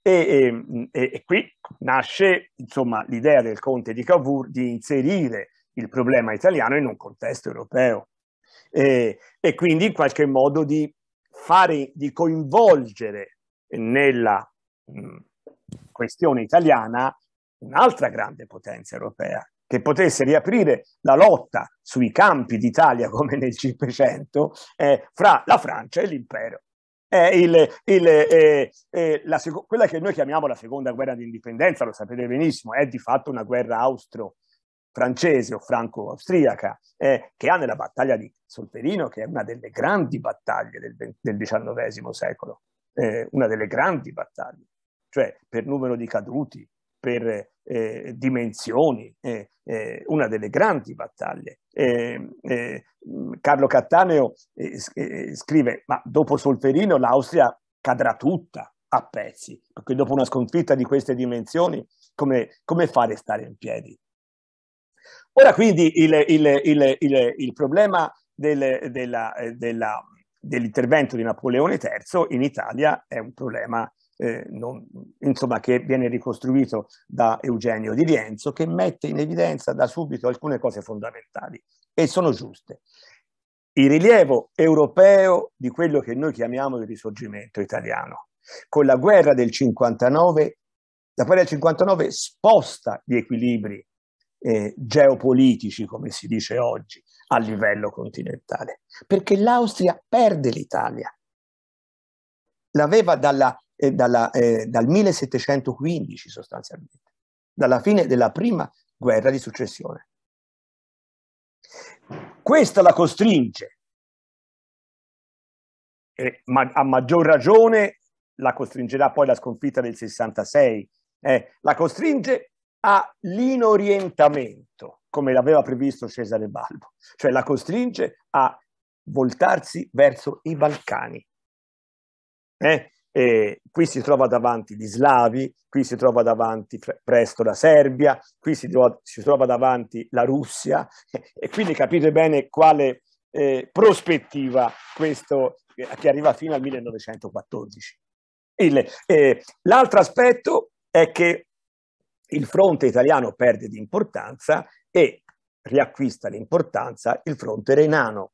e, ehm, e, e qui nasce insomma, l'idea del conte di Cavour di inserire il problema italiano in un contesto europeo e, e quindi in qualche modo di, fare, di coinvolgere nella questione italiana un'altra grande potenza europea che potesse riaprire la lotta sui campi d'Italia come nel 500 eh, fra la Francia e l'impero il, il, eh, eh, la, quella che noi chiamiamo la seconda guerra d'indipendenza, lo sapete benissimo, è di fatto una guerra austro francese o franco-austriaca, eh, che ha nella battaglia di Solferino, che è una delle grandi battaglie del, del XIX secolo, eh, una delle grandi battaglie, cioè per numero di caduti, per eh, dimensioni, eh, eh, una delle grandi battaglie. Eh, eh, Carlo Cattaneo eh, scrive, ma dopo Solferino l'Austria cadrà tutta a pezzi, perché dopo una sconfitta di queste dimensioni come, come fare stare in piedi? Ora quindi il, il, il, il problema del, dell'intervento di Napoleone III in Italia è un problema eh, non, insomma, che viene ricostruito da Eugenio di Rienzo, che mette in evidenza da subito alcune cose fondamentali e sono giuste. Il rilievo europeo di quello che noi chiamiamo il risorgimento italiano. Con la guerra del 59, la guerra del 59 sposta gli equilibri eh, geopolitici, come si dice oggi, a livello continentale, perché l'Austria perde l'Italia. L'aveva dalla eh, dalla, eh, dal 1715 sostanzialmente, dalla fine della prima guerra di successione. Questa la costringe, eh, ma a maggior ragione la costringerà poi la sconfitta del 66, eh, la costringe all'inorientamento, come l'aveva previsto Cesare Balbo, cioè la costringe a voltarsi verso i Balcani. Eh? eh, qui si trova davanti gli slavi, qui si trova davanti pre presto la Serbia, qui si trova, si trova davanti la Russia e quindi capite bene quale eh, prospettiva questo eh, che arriva fino al 1914. Eh, l'altro aspetto è che il fronte italiano perde di importanza e riacquista l'importanza il fronte renano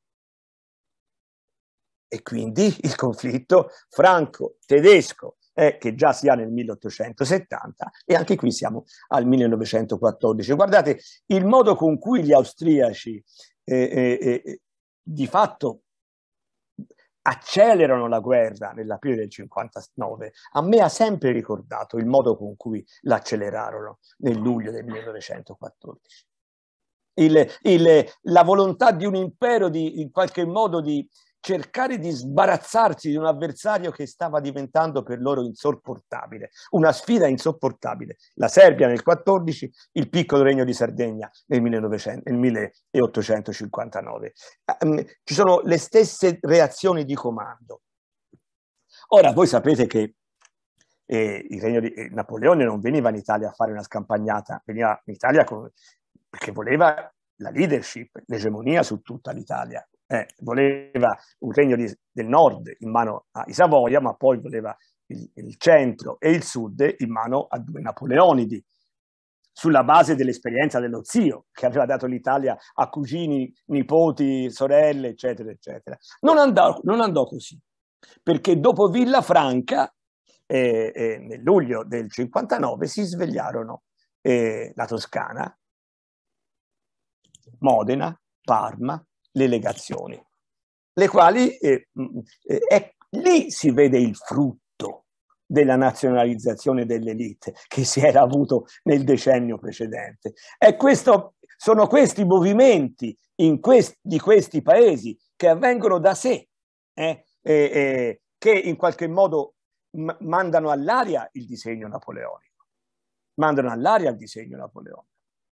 e quindi (laughs) il conflitto franco-tedesco eh, che già si ha nel 1870 e anche qui siamo al 1914. Guardate, il modo con cui gli austriaci eh, eh, eh di fatto accelerano la guerra nell'aprile del 59, a me ha sempre ricordato il modo con cui l'accelerarono nel luglio del 1914. Il, il, la volontà di un impero di in qualche modo di, cercare di sbarazzarsi di un avversario che stava diventando per loro insopportabile, una sfida insopportabile. La Serbia nel 14, il piccolo regno di Sardegna nel, 1900, nel 1859. Ah, mm, ci sono le stesse reazioni di comando. Ora, voi sapete che eh, il regno di eh, Napoleone non veniva in Italia a fare una scampagnata, veniva in Italia con, perché voleva la leadership, l'egemonia su tutta l'Italia eh, voleva un regno di, del nord in mano ai Savoia, ma poi voleva il, il, centro e il sud in mano a due Napoleonidi, sulla base dell'esperienza dello zio che aveva dato l'Italia a cugini, nipoti, sorelle, eccetera, eccetera. Non andò, non andò così, perché dopo Villafranca, eh, eh, nel luglio del 59, si svegliarono eh, la Toscana, Modena, Parma, le legazioni, le quali eh, mm, eh, lì si vede il frutto della nazionalizzazione dell'elite che si era avuto nel decennio precedente. Questo, sono questi movimenti quest, di questi paesi che avvengono da sé, eh, che in qualche modo mandano all'aria il disegno napoleonico, mandano all'aria il disegno napoleonico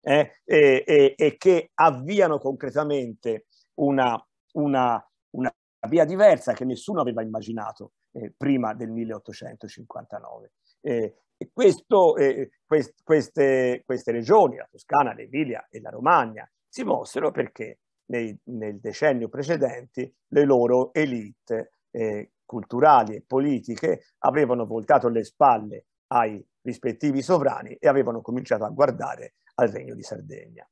eh, e, e, e, che avviano concretamente una, una, una via diversa che nessuno aveva immaginato eh, prima del 1859. Eh, questo, eh, quest, queste, queste, regioni, la Toscana, l'Emilia e la Romagna, si mossero perché nei, nel decennio precedente le loro elite eh, culturali e politiche avevano voltato le spalle ai rispettivi sovrani e avevano cominciato a guardare al Regno di Sardegna.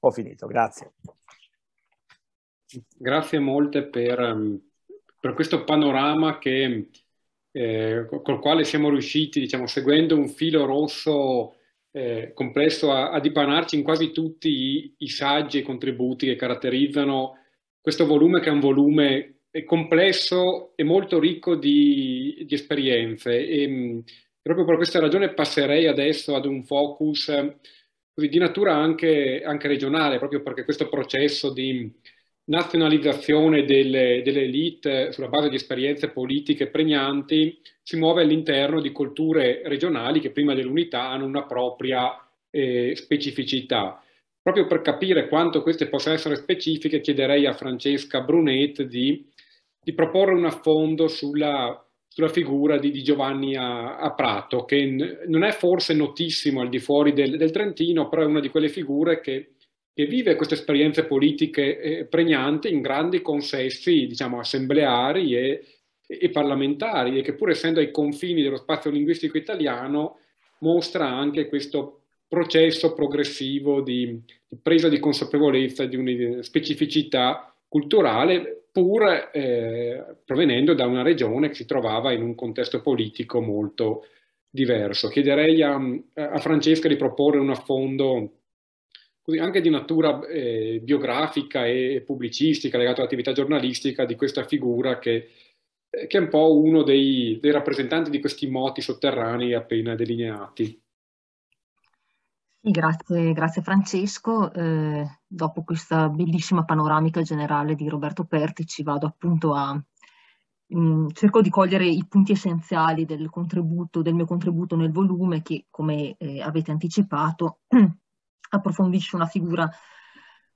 Ho finito, grazie. Grazie molte per, ehm, per questo panorama che, eh, col quale siamo riusciti, diciamo, seguendo un filo rosso eh, complesso, a, a, dipanarci in quasi tutti i, i saggi e i contributi che caratterizzano questo volume, che è un volume eh, complesso e molto ricco di, di esperienze. E, mm, proprio per questa ragione passerei adesso ad un focus eh, di natura anche, anche regionale, proprio perché questo processo di nazionalizzazione delle, delle elite sulla base di esperienze politiche pregnanti si muove all'interno di culture regionali che prima dell'unità hanno una propria eh, specificità. Proprio per capire quanto queste possano essere specifiche chiederei a Francesca Brunet di, di proporre un affondo sulla, sulla figura di, di Giovanni a, a, Prato, che non è forse notissimo al di fuori del, del Trentino, però è una di quelle figure che che vive queste esperienze politiche eh, pregnanti in grandi consessi, diciamo, assembleari e, e, parlamentari, e che pur essendo ai confini dello spazio linguistico italiano, mostra anche questo processo progressivo di, di presa di consapevolezza di una specificità culturale, pur eh, provenendo da una regione che si trovava in un contesto politico molto diverso. Chiederei a, a Francesca di proporre un affondo così, anche di natura eh, biografica e pubblicistica legata all'attività giornalistica di questa figura che, eh, che è un po' uno dei, dei rappresentanti di questi moti sotterranei appena delineati. Grazie, grazie, Francesco. Eh, dopo questa bellissima panoramica generale di Roberto Pertici vado appunto a mm, cerco di cogliere i punti essenziali del, del mio contributo nel volume che, come eh, avete anticipato, (clears throat) approfondisce una figura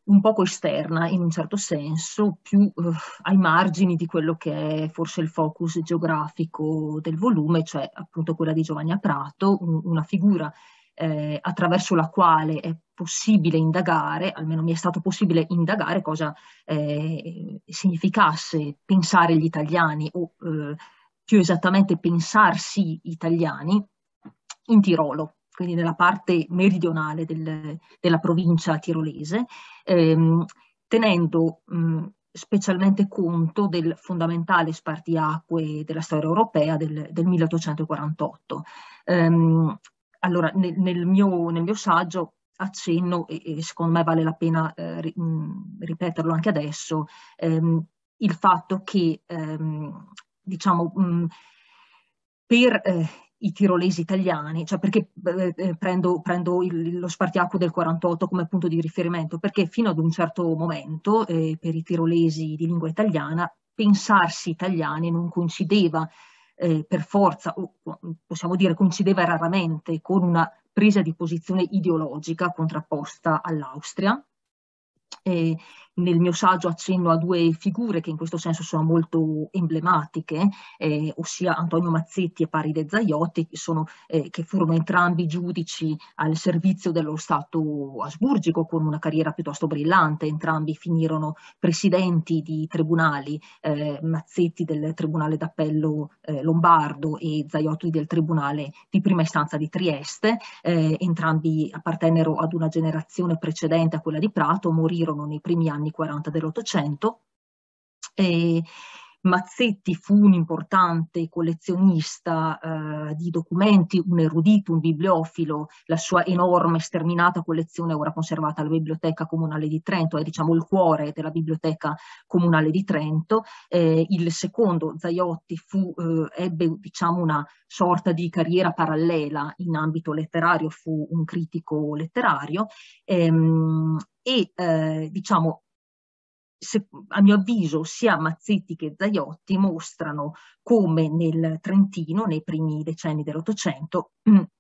un poco esterna in un certo senso, più eh, ai margini di quello che è forse il focus geografico del volume, cioè appunto quella di Giovanni Prato, un, una figura eh, attraverso la quale è possibile indagare, almeno mi è stato possibile indagare cosa eh, significasse pensare gli italiani o eh, più esattamente pensarsi italiani in Tirolo, quindi nella parte meridionale del, della provincia tirolese, ehm, tenendo mh, specialmente conto del fondamentale spartiacque della storia europea del, del 1848. Ehm, allora, nel, nel, mio, nel, mio, saggio accenno, e, e, secondo me vale la pena eh, ri, mh, ripeterlo anche adesso, ehm, il fatto che, ehm, diciamo, mh, per eh, i tirolesi italiani, cioè perché eh, eh prendo, prendo il, lo spartiacque del 48 come punto di riferimento, perché fino ad un certo momento eh, per i tirolesi di lingua italiana pensarsi italiani non coincideva eh, per forza, o possiamo dire coincideva raramente con una presa di posizione ideologica contrapposta all'Austria, eh, nel mio saggio accenno a due figure che in questo senso sono molto emblematiche, eh, ossia Antonio Mazzetti e Paride Zaiotti, che, sono, eh, che, furono entrambi giudici al servizio dello Stato asburgico con una carriera piuttosto brillante, entrambi finirono presidenti di tribunali, eh, Mazzetti del Tribunale d'Appello eh, Lombardo e Zaiotti del Tribunale di prima istanza di Trieste, eh, entrambi appartennero ad una generazione precedente a quella di Prato, morirono nei primi anni anni 40 dell'Ottocento. Mazzetti fu un importante collezionista eh, di documenti, un erudito, un bibliofilo, la sua enorme e sterminata collezione è ora conservata alla Biblioteca Comunale di Trento, è diciamo il cuore della Biblioteca Comunale di Trento. Eh, il secondo, Zaiotti, fu, eh, ebbe diciamo, una sorta di carriera parallela in ambito letterario, fu un critico letterario ehm, e eh, diciamo se, a mio avviso sia Mazzetti che Zaiotti mostrano come nel Trentino, nei primi decenni dell'Ottocento, (clears throat)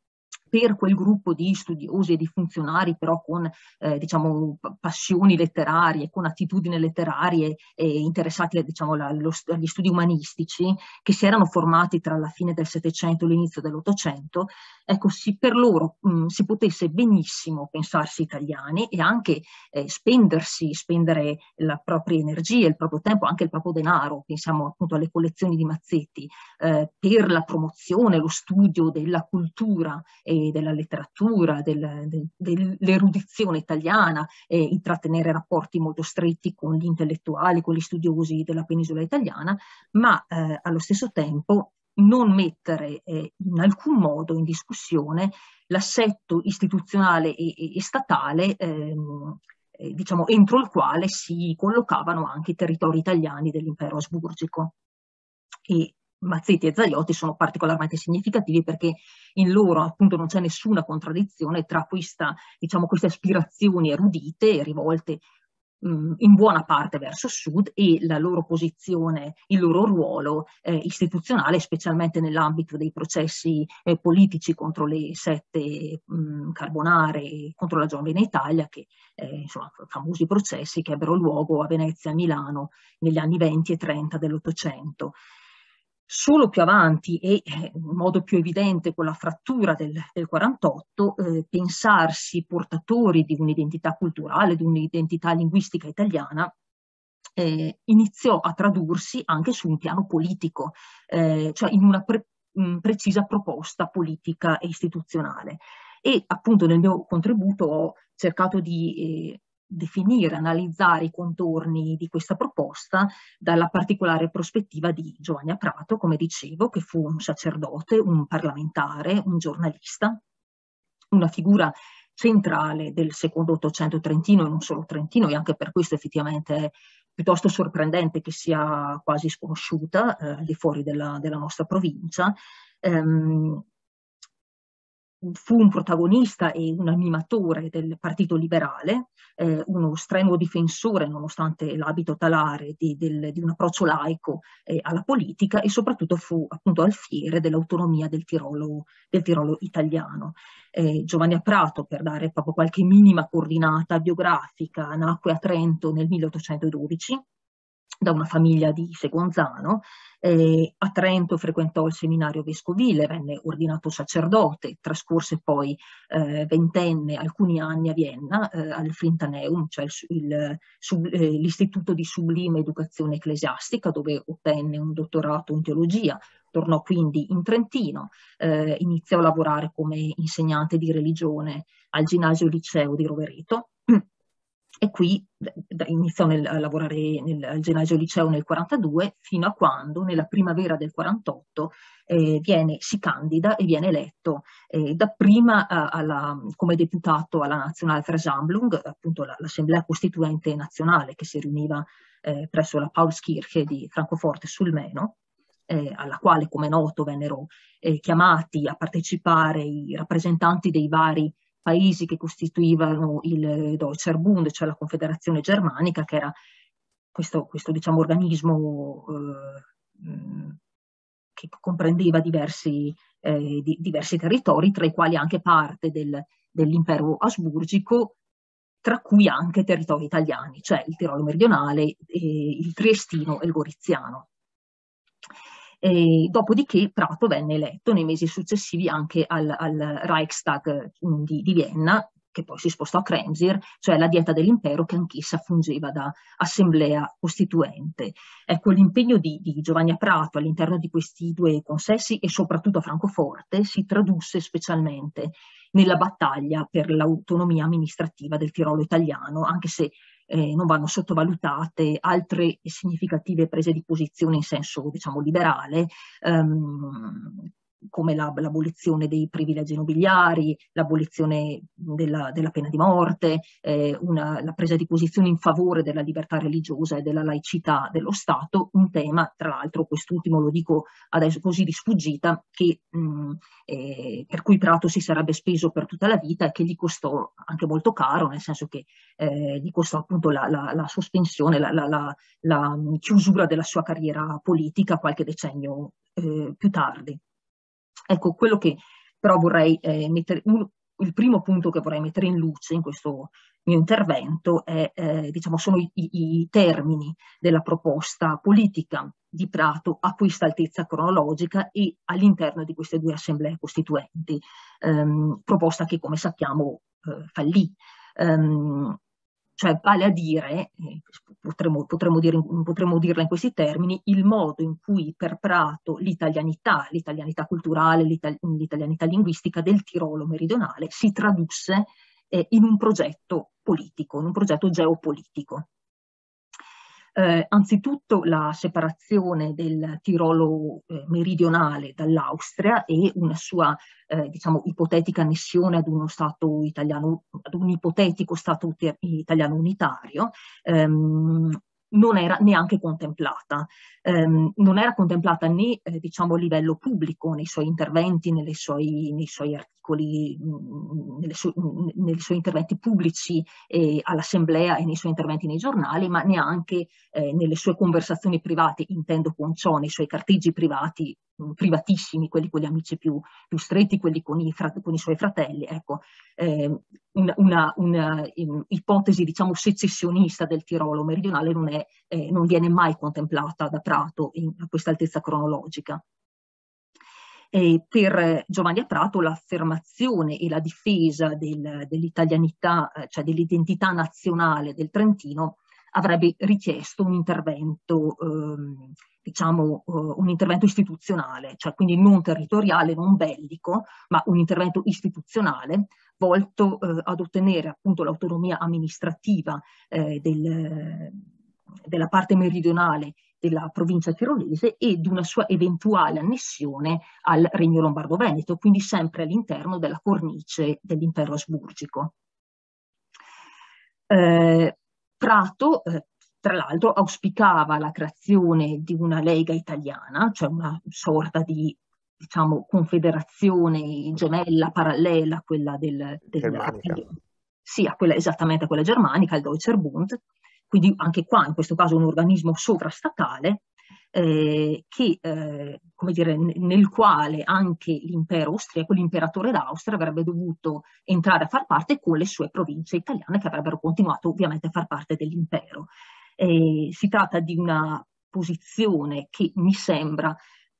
per quel gruppo di studiosi e di funzionari, però con eh, diciamo, passioni letterarie, con attitudini letterarie e interessati diciamo, allo, agli studi umanistici, che si erano formati tra la fine del Settecento e l'inizio dell'Ottocento, ecco, si, per loro mh, si potesse benissimo pensarsi italiani e anche eh, spendersi, spendere la propria energia, il proprio tempo, anche il proprio denaro, pensiamo appunto alle collezioni di mazzetti, eh, per la promozione, lo studio della cultura e della letteratura, del, del, dell'erudizione italiana, eh, intrattenere rapporti molto stretti con gli intellettuali, con gli studiosi della penisola italiana, ma eh, allo stesso tempo non mettere eh, in alcun modo in discussione l'assetto istituzionale e, e, e statale ehm, eh, diciamo, entro il quale si collocavano anche i territori italiani dell'impero asburgico. E Mazzetti e Zagliotti sono particolarmente significativi perché in loro appunto non c'è nessuna contraddizione tra questa, diciamo, queste aspirazioni erudite rivolte mh, mm, in buona parte verso sud e la loro posizione, il loro ruolo eh, istituzionale, specialmente nell'ambito dei processi eh, politici contro le sette mh, mm, carbonare, contro la giovane Italia, che eh, insomma, famosi processi che ebbero luogo a Venezia e a Milano negli anni 20 e 30 dell'Ottocento. Solo più avanti e eh, in modo più evidente con la frattura del, del 48, eh, pensarsi portatori di un'identità culturale, di un'identità linguistica italiana, eh, iniziò a tradursi anche su un piano politico, eh, cioè in una pre- mm, precisa proposta politica e istituzionale. E appunto nel mio contributo ho cercato di eh, definire, analizzare i contorni di questa proposta dalla particolare prospettiva di Giovanni Prato, come dicevo, che fu un sacerdote, un parlamentare, un giornalista, una figura centrale del secondo Ottocento trentino e non solo trentino, e anche per questo effettivamente è piuttosto sorprendente che sia quasi sconosciuta eh, al fuori della, della nostra provincia. Ehm, fu un protagonista e un animatore del Partito Liberale, eh, uno strenuo difensore, nonostante l'abito talare, di, del, di un approccio laico eh, alla politica e soprattutto fu appunto alfiere dell'autonomia del Tirolo, del Tirolo italiano. Eh, Giovanni Aprato, per dare proprio qualche minima coordinata biografica, nacque a Trento nel 1812 da una famiglia di Segonzano. Eh, a Trento frequentò il seminario vescovile, venne ordinato sacerdote, trascorse poi eh, ventenne alcuni anni a Vienna eh, al Frintaneum, cioè eh, l'istituto di sublime educazione ecclesiastica, dove ottenne un dottorato in teologia. Tornò quindi in Trentino, eh, iniziò a lavorare come insegnante di religione al Ginnasio Liceo di Rovereto e qui iniziò nel, a lavorare nel gennaio Liceo nel 1942, fino a quando nella primavera del 1948 eh, viene, si candida e viene eletto eh, dapprima come deputato alla Nazionale Versammlung, appunto l'assemblea costituente nazionale che si riuniva eh, presso la Paulskirche di Francoforte sul Meno, eh, alla quale come noto vennero eh, chiamati a partecipare i rappresentanti dei vari paesi che costituivano il Deutscher Bund, cioè la Confederazione Germanica, che era questo, questo diciamo, organismo eh, mm, che comprendeva diversi, eh, di, diversi, territori, tra i quali anche parte del, dell'impero asburgico, tra cui anche territori italiani, cioè il Tirolo meridionale, eh, il triestino e il goriziano. E dopodiché Prato venne eletto nei mesi successivi anche al, al Reichstag mm, di, di Vienna, che poi si spostò a Kremsir, cioè la dieta dell'impero che anch'essa fungeva da assemblea costituente. Ecco, l'impegno di, di Giovanni Prato all'interno di questi due consessi e soprattutto a Francoforte si tradusse specialmente nella battaglia per l'autonomia amministrativa del Tirolo italiano, anche se eh, non vanno sottovalutate altre significative prese di posizione in senso diciamo liberale ehm, come la, l'abolizione dei privilegi nobiliari, l'abolizione della, della pena di morte, eh, una, la presa di posizione in favore della libertà religiosa e della laicità dello Stato, un tema, tra l'altro quest'ultimo lo dico adesso così di sfuggita, che, mh, mm, eh, per cui Prato si sarebbe speso per tutta la vita e che gli costò anche molto caro, nel senso che eh, gli costò appunto la, la, la sospensione, la chiusura della sua carriera politica qualche decennio eh, più tardi. Ecco, quello che però vorrei eh, mettere, un, il primo punto che vorrei mettere in luce in questo mio intervento è, eh, diciamo, sono i, i, termini della proposta politica di Prato a questa altezza cronologica e all'interno di queste due assemblee costituenti, ehm, proposta che come sappiamo eh, fallì. Ehm, cioè vale a dire, eh, potremmo, potremmo, dire, potremmo dirla in questi termini, il modo in cui per Prato l'italianità, l'italianità culturale, l'ital- l'italianità linguistica del Tirolo meridionale si tradusse eh, in un progetto politico, in un progetto geopolitico eh, anzitutto la separazione del Tirolo eh, meridionale dall'Austria e una sua eh, diciamo, ipotetica annessione ad uno Stato italiano, ad un ipotetico Stato italiano unitario, ehm, non era neanche contemplata, um, non era contemplata né eh, diciamo, a livello pubblico nei suoi interventi, suoi, nei suoi articoli, mh, su, mh, nei suoi interventi pubblici eh, all'assemblea e nei suoi interventi nei giornali, ma neanche eh, nelle sue conversazioni private, intendo con ciò, nei suoi carteggi privati, mh, mm, privatissimi, quelli con gli amici più, più stretti, quelli con i, con i, suoi fratelli. Ecco, ehm, una, ipotesi diciamo secessionista del Tirolo meridionale non, è, eh, non viene mai contemplata da Prato in, a questa altezza cronologica. E per eh, Giovanni a Prato l'affermazione e la difesa del, dell'italianità, eh, cioè dell'identità nazionale del Trentino, avrebbe richiesto un intervento, ehm, diciamo, eh, un intervento istituzionale, cioè quindi non territoriale, non bellico, ma un intervento istituzionale volto eh, ad ottenere appunto l'autonomia amministrativa eh, del, della parte meridionale della provincia tirolese e di una sua eventuale annessione al Regno Lombardo-Veneto, quindi sempre all'interno della cornice dell'impero asburgico. Eh, Prato, eh, tra l'altro, auspicava la creazione di una lega italiana, cioè una sorta di diciamo, confederazione gemella parallela a quella del, del sì, a quella, esattamente a quella germanica, il Deutscher Bund, quindi anche qua in questo caso un organismo sovrastatale eh, che, eh, come dire, nel quale anche l'impero austriaco, l'imperatore d'Austria avrebbe dovuto entrare a far parte con le sue province italiane che avrebbero continuato ovviamente a far parte dell'impero. Eh, si tratta di una posizione che mi sembra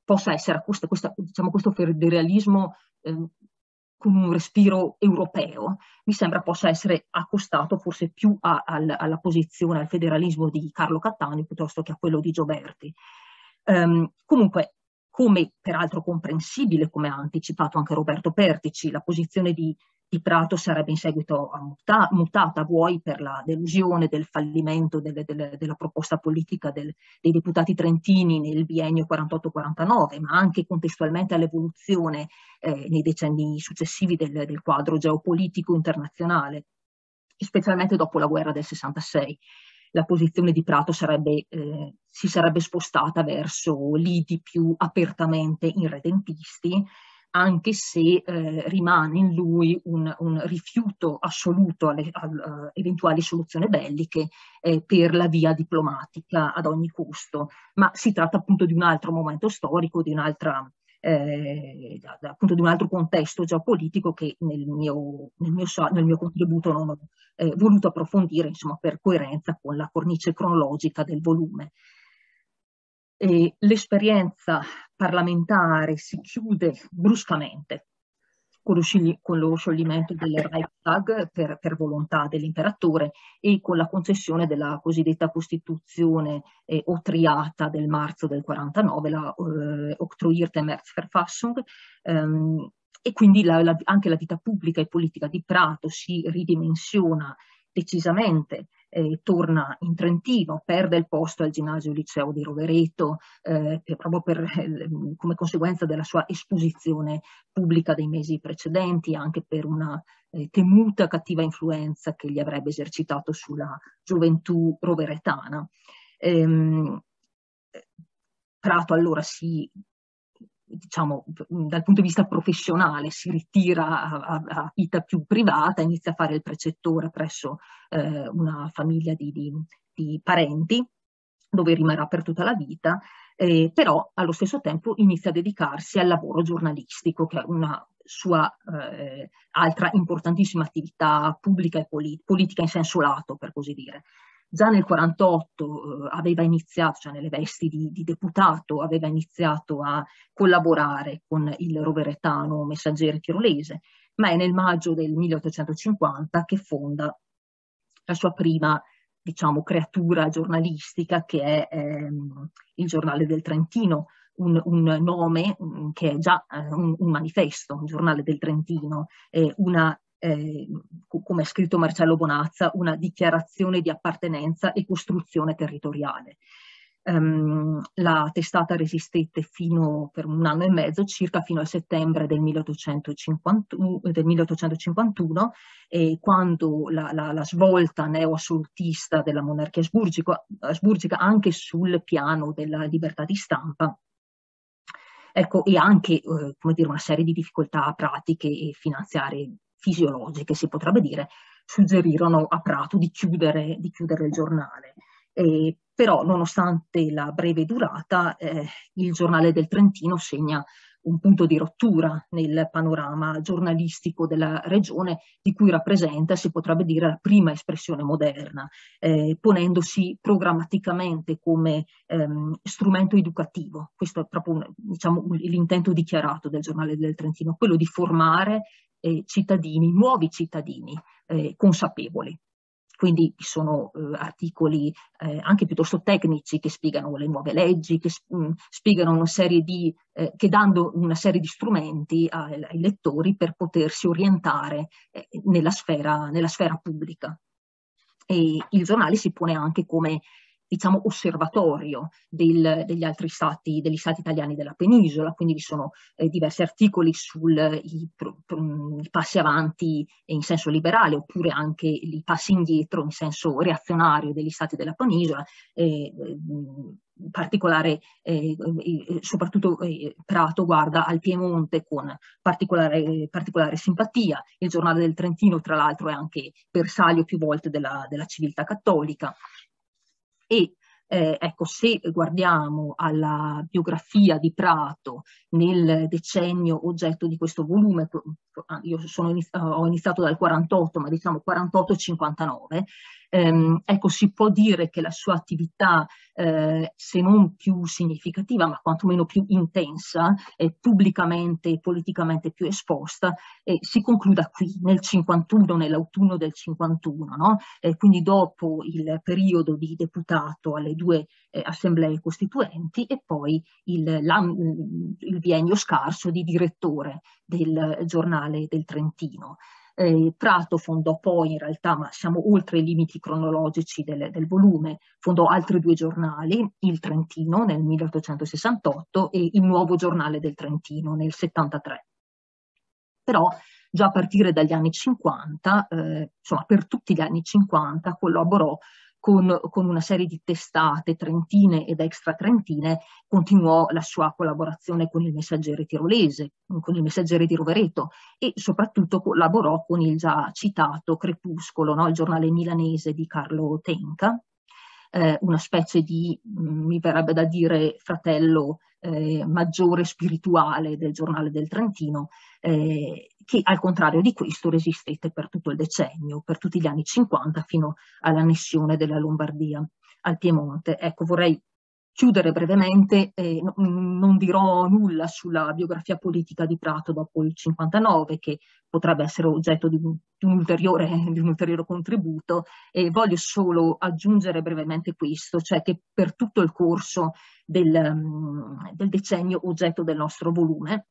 possa essere questa, questa, diciamo, questo federalismo eh, con un respiro europeo, mi sembra possa essere accostato forse più a, al, alla posizione, al federalismo di Carlo Cattani piuttosto che a quello di Gioberti. Um, comunque, come peraltro comprensibile, come ha anticipato anche Roberto Pertici, la posizione di, di Prato sarebbe in seguito muta, mutata, vuoi per la delusione del fallimento delle, delle, della proposta politica del, dei deputati trentini nel biennio 48-49, ma anche contestualmente all'evoluzione eh, nei decenni successivi del, del quadro geopolitico internazionale, specialmente dopo la guerra del 66 la posizione di Prato sarebbe, eh, si sarebbe spostata verso lidi più apertamente irredentisti, anche se eh, rimane in lui un, un rifiuto assoluto alle, alle, eh, alle eventuali soluzioni belliche eh, per la via diplomatica ad ogni costo, ma si tratta appunto di un altro momento storico, di un'altra eh, da, da, appunto di un altro contesto geopolitico che nel mio, nel mio, nel mio contributo non ho eh, voluto approfondire insomma, per coerenza con la cornice cronologica del volume. l'esperienza parlamentare si chiude bruscamente con lo, scioglimento del Reichstag per, per, volontà dell'imperatore e con la concessione della cosiddetta Costituzione eh, otriata del marzo del 49, la eh, Oktroirte Märzverfassung, ehm, e quindi la, la, anche la vita pubblica e politica di Prato si ridimensiona decisamente eh, torna in Trentino, perde il posto al ginnasio liceo di Rovereto eh, proprio per, eh, come conseguenza della sua esposizione pubblica dei mesi precedenti, anche per una eh, temuta cattiva influenza che gli avrebbe esercitato sulla gioventù roveretana. Ehm, eh, Prato allora si diciamo, dal punto di vista professionale, si ritira a, a, vita più privata, inizia a fare il precettore presso eh, una famiglia di, di, di, parenti, dove rimarrà per tutta la vita, eh, però allo stesso tempo inizia a dedicarsi al lavoro giornalistico, che è una sua eh, altra importantissima attività pubblica e polit- politica in senso lato, per così dire già nel 1948 eh, aveva iniziato, cioè nelle vesti di, di, deputato, aveva iniziato a collaborare con il roveretano messaggero tirolese, ma è nel maggio del 1850 che fonda la sua prima diciamo, creatura giornalistica che è ehm, il giornale del Trentino, un, un, nome mm, che è già eh, un, un, manifesto, un giornale del Trentino, eh, una eh, come ha scritto Marcello Bonazza, una dichiarazione di appartenenza e costruzione territoriale. Um, la testata resistette fino per un anno e mezzo, circa fino al settembre del 1851, del 1851 eh, quando la, la, la svolta neoassolutista della monarchia asburgica, anche sul piano della libertà di stampa ecco, e anche eh, dire, una serie di difficoltà pratiche e finanziarie fisiologiche, si potrebbe dire, suggerirono a Prato di chiudere, di chiudere il giornale. Eh, però, nonostante la breve durata, eh, il giornale del Trentino segna un punto di rottura nel panorama giornalistico della regione di cui rappresenta, si potrebbe dire, la prima espressione moderna, eh, ponendosi programmaticamente come ehm, strumento educativo. Questo è proprio diciamo, l'intento dichiarato del giornale del Trentino, quello di formare eh, cittadini, nuovi cittadini eh, consapevoli quindi ci sono eh, articoli eh, anche piuttosto tecnici che spiegano le nuove leggi, che mh, mm, spiegano una serie di, eh, che danno una serie di strumenti ai, ai lettori per potersi orientare eh, nella sfera, nella, sfera, pubblica. E il giornale si pone anche come diciamo, osservatorio del, degli altri stati, degli stati italiani della penisola, quindi vi sono eh, diversi articoli sui eh, mm, passi avanti in senso liberale oppure anche i passi indietro in senso reazionario degli stati della penisola. Eh, in particolare, eh, eh, soprattutto eh, Prato guarda al Piemonte con particolare, particolare, simpatia. Il giornale del Trentino, tra l'altro, è anche bersaglio più volte della, della civiltà cattolica. E eh, ecco, se guardiamo alla biografia di Prato nel decennio oggetto di questo volume, ah, io sono, ho iniziato dal 48, ma diciamo 48-59, Ehm, ecco, si può dire che la sua attività, eh, se non più significativa, ma quantomeno più intensa, eh, pubblicamente e politicamente più esposta, eh, si concluda qui, nel 51, nell'autunno del 51, no? quindi dopo il periodo di deputato alle due eh, assemblee costituenti e poi il, il biennio scarso di direttore del giornale del Trentino. Eh, Prato fondò poi, in realtà, ma siamo oltre i limiti cronologici del, del, volume, fondò altri due giornali, il Trentino nel 1868 e il Nuovo Giornale del Trentino nel 73. Però già a partire dagli anni 50, eh, insomma per tutti gli anni 50, collaborò con, con, una serie di testate trentine ed extra trentine, continuò la sua collaborazione con il messaggero tirolese, con il messaggero di Rovereto e soprattutto collaborò con il già citato Crepuscolo, no? il giornale milanese di Carlo Tenca, eh, una specie di, mm, mi verrebbe da dire, fratello eh, maggiore spirituale del giornale del Trentino, eh, che al contrario di questo resistette per tutto il decennio, per tutti gli anni 50 fino all'annessione della Lombardia al Piemonte. Ecco, vorrei chiudere brevemente, eh, mm, non dirò nulla sulla biografia politica di Prato dopo il 59 che potrebbe essere oggetto di un, di un, ulteriore, di un ulteriore, contributo e voglio solo aggiungere brevemente questo, cioè che per tutto il corso del, mm, del decennio oggetto del nostro volume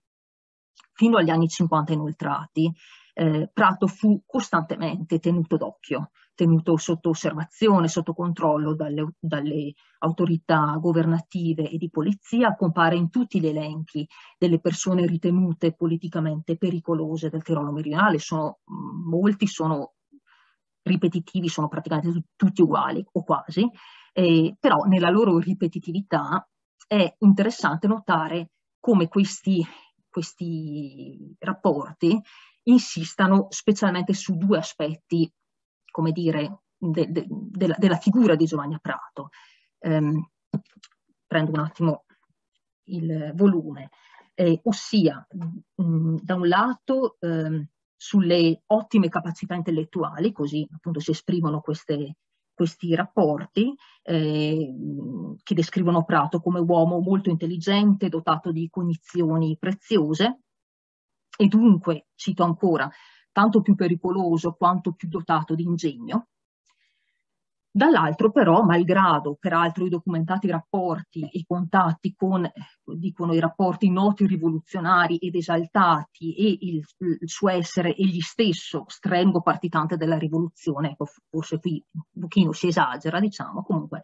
fino agli anni 50 inoltrati, eh, Prato fu costantemente tenuto d'occhio, tenuto sotto osservazione, sotto controllo dalle, dalle, autorità governative e di polizia, compare in tutti gli elenchi delle persone ritenute politicamente pericolose del Tirolo meridionale, sono, molti sono ripetitivi, sono praticamente tutti uguali o quasi, eh, però nella loro ripetitività è interessante notare come questi questi rapporti insistano specialmente su due aspetti, come dire, de, de, de, della figura di Giovanni Prato. Ehm, prendo un attimo il volume, eh, ossia, mh, mm, da un lato, ehm, sulle ottime capacità intellettuali, così appunto si esprimono queste questi rapporti eh, che descrivono Prato come uomo molto intelligente, dotato di cognizioni preziose e dunque, cito ancora, tanto più pericoloso quanto più dotato di ingegno, Dall'altro però, malgrado peraltro i documentati rapporti e contatti con, eh, dicono, i rapporti noti rivoluzionari ed esaltati e il, il suo essere egli stesso strengo partitante della rivoluzione, ecco, forse qui un pochino si esagera, diciamo, comunque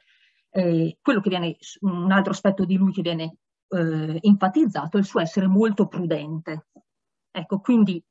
eh, quello che viene, un altro aspetto di lui che viene eh, enfatizzato è il suo essere molto prudente. Ecco, quindi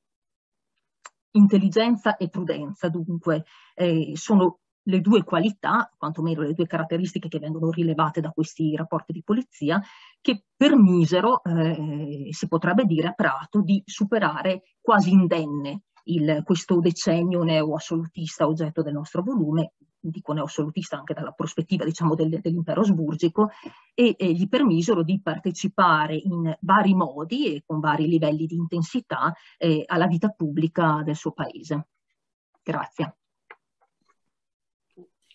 intelligenza e prudenza, dunque, eh, sono le due qualità, quantomeno le due caratteristiche che vengono rilevate da questi rapporti di polizia, che permisero, eh, si potrebbe dire a Prato, di superare quasi indenne il, questo decennio neoassolutista oggetto del nostro volume, dico neoassolutista anche dalla prospettiva diciamo, del, dell'impero asburgico, e, e, gli permisero di partecipare in vari modi e con vari livelli di intensità eh, alla vita pubblica del suo paese. Grazie.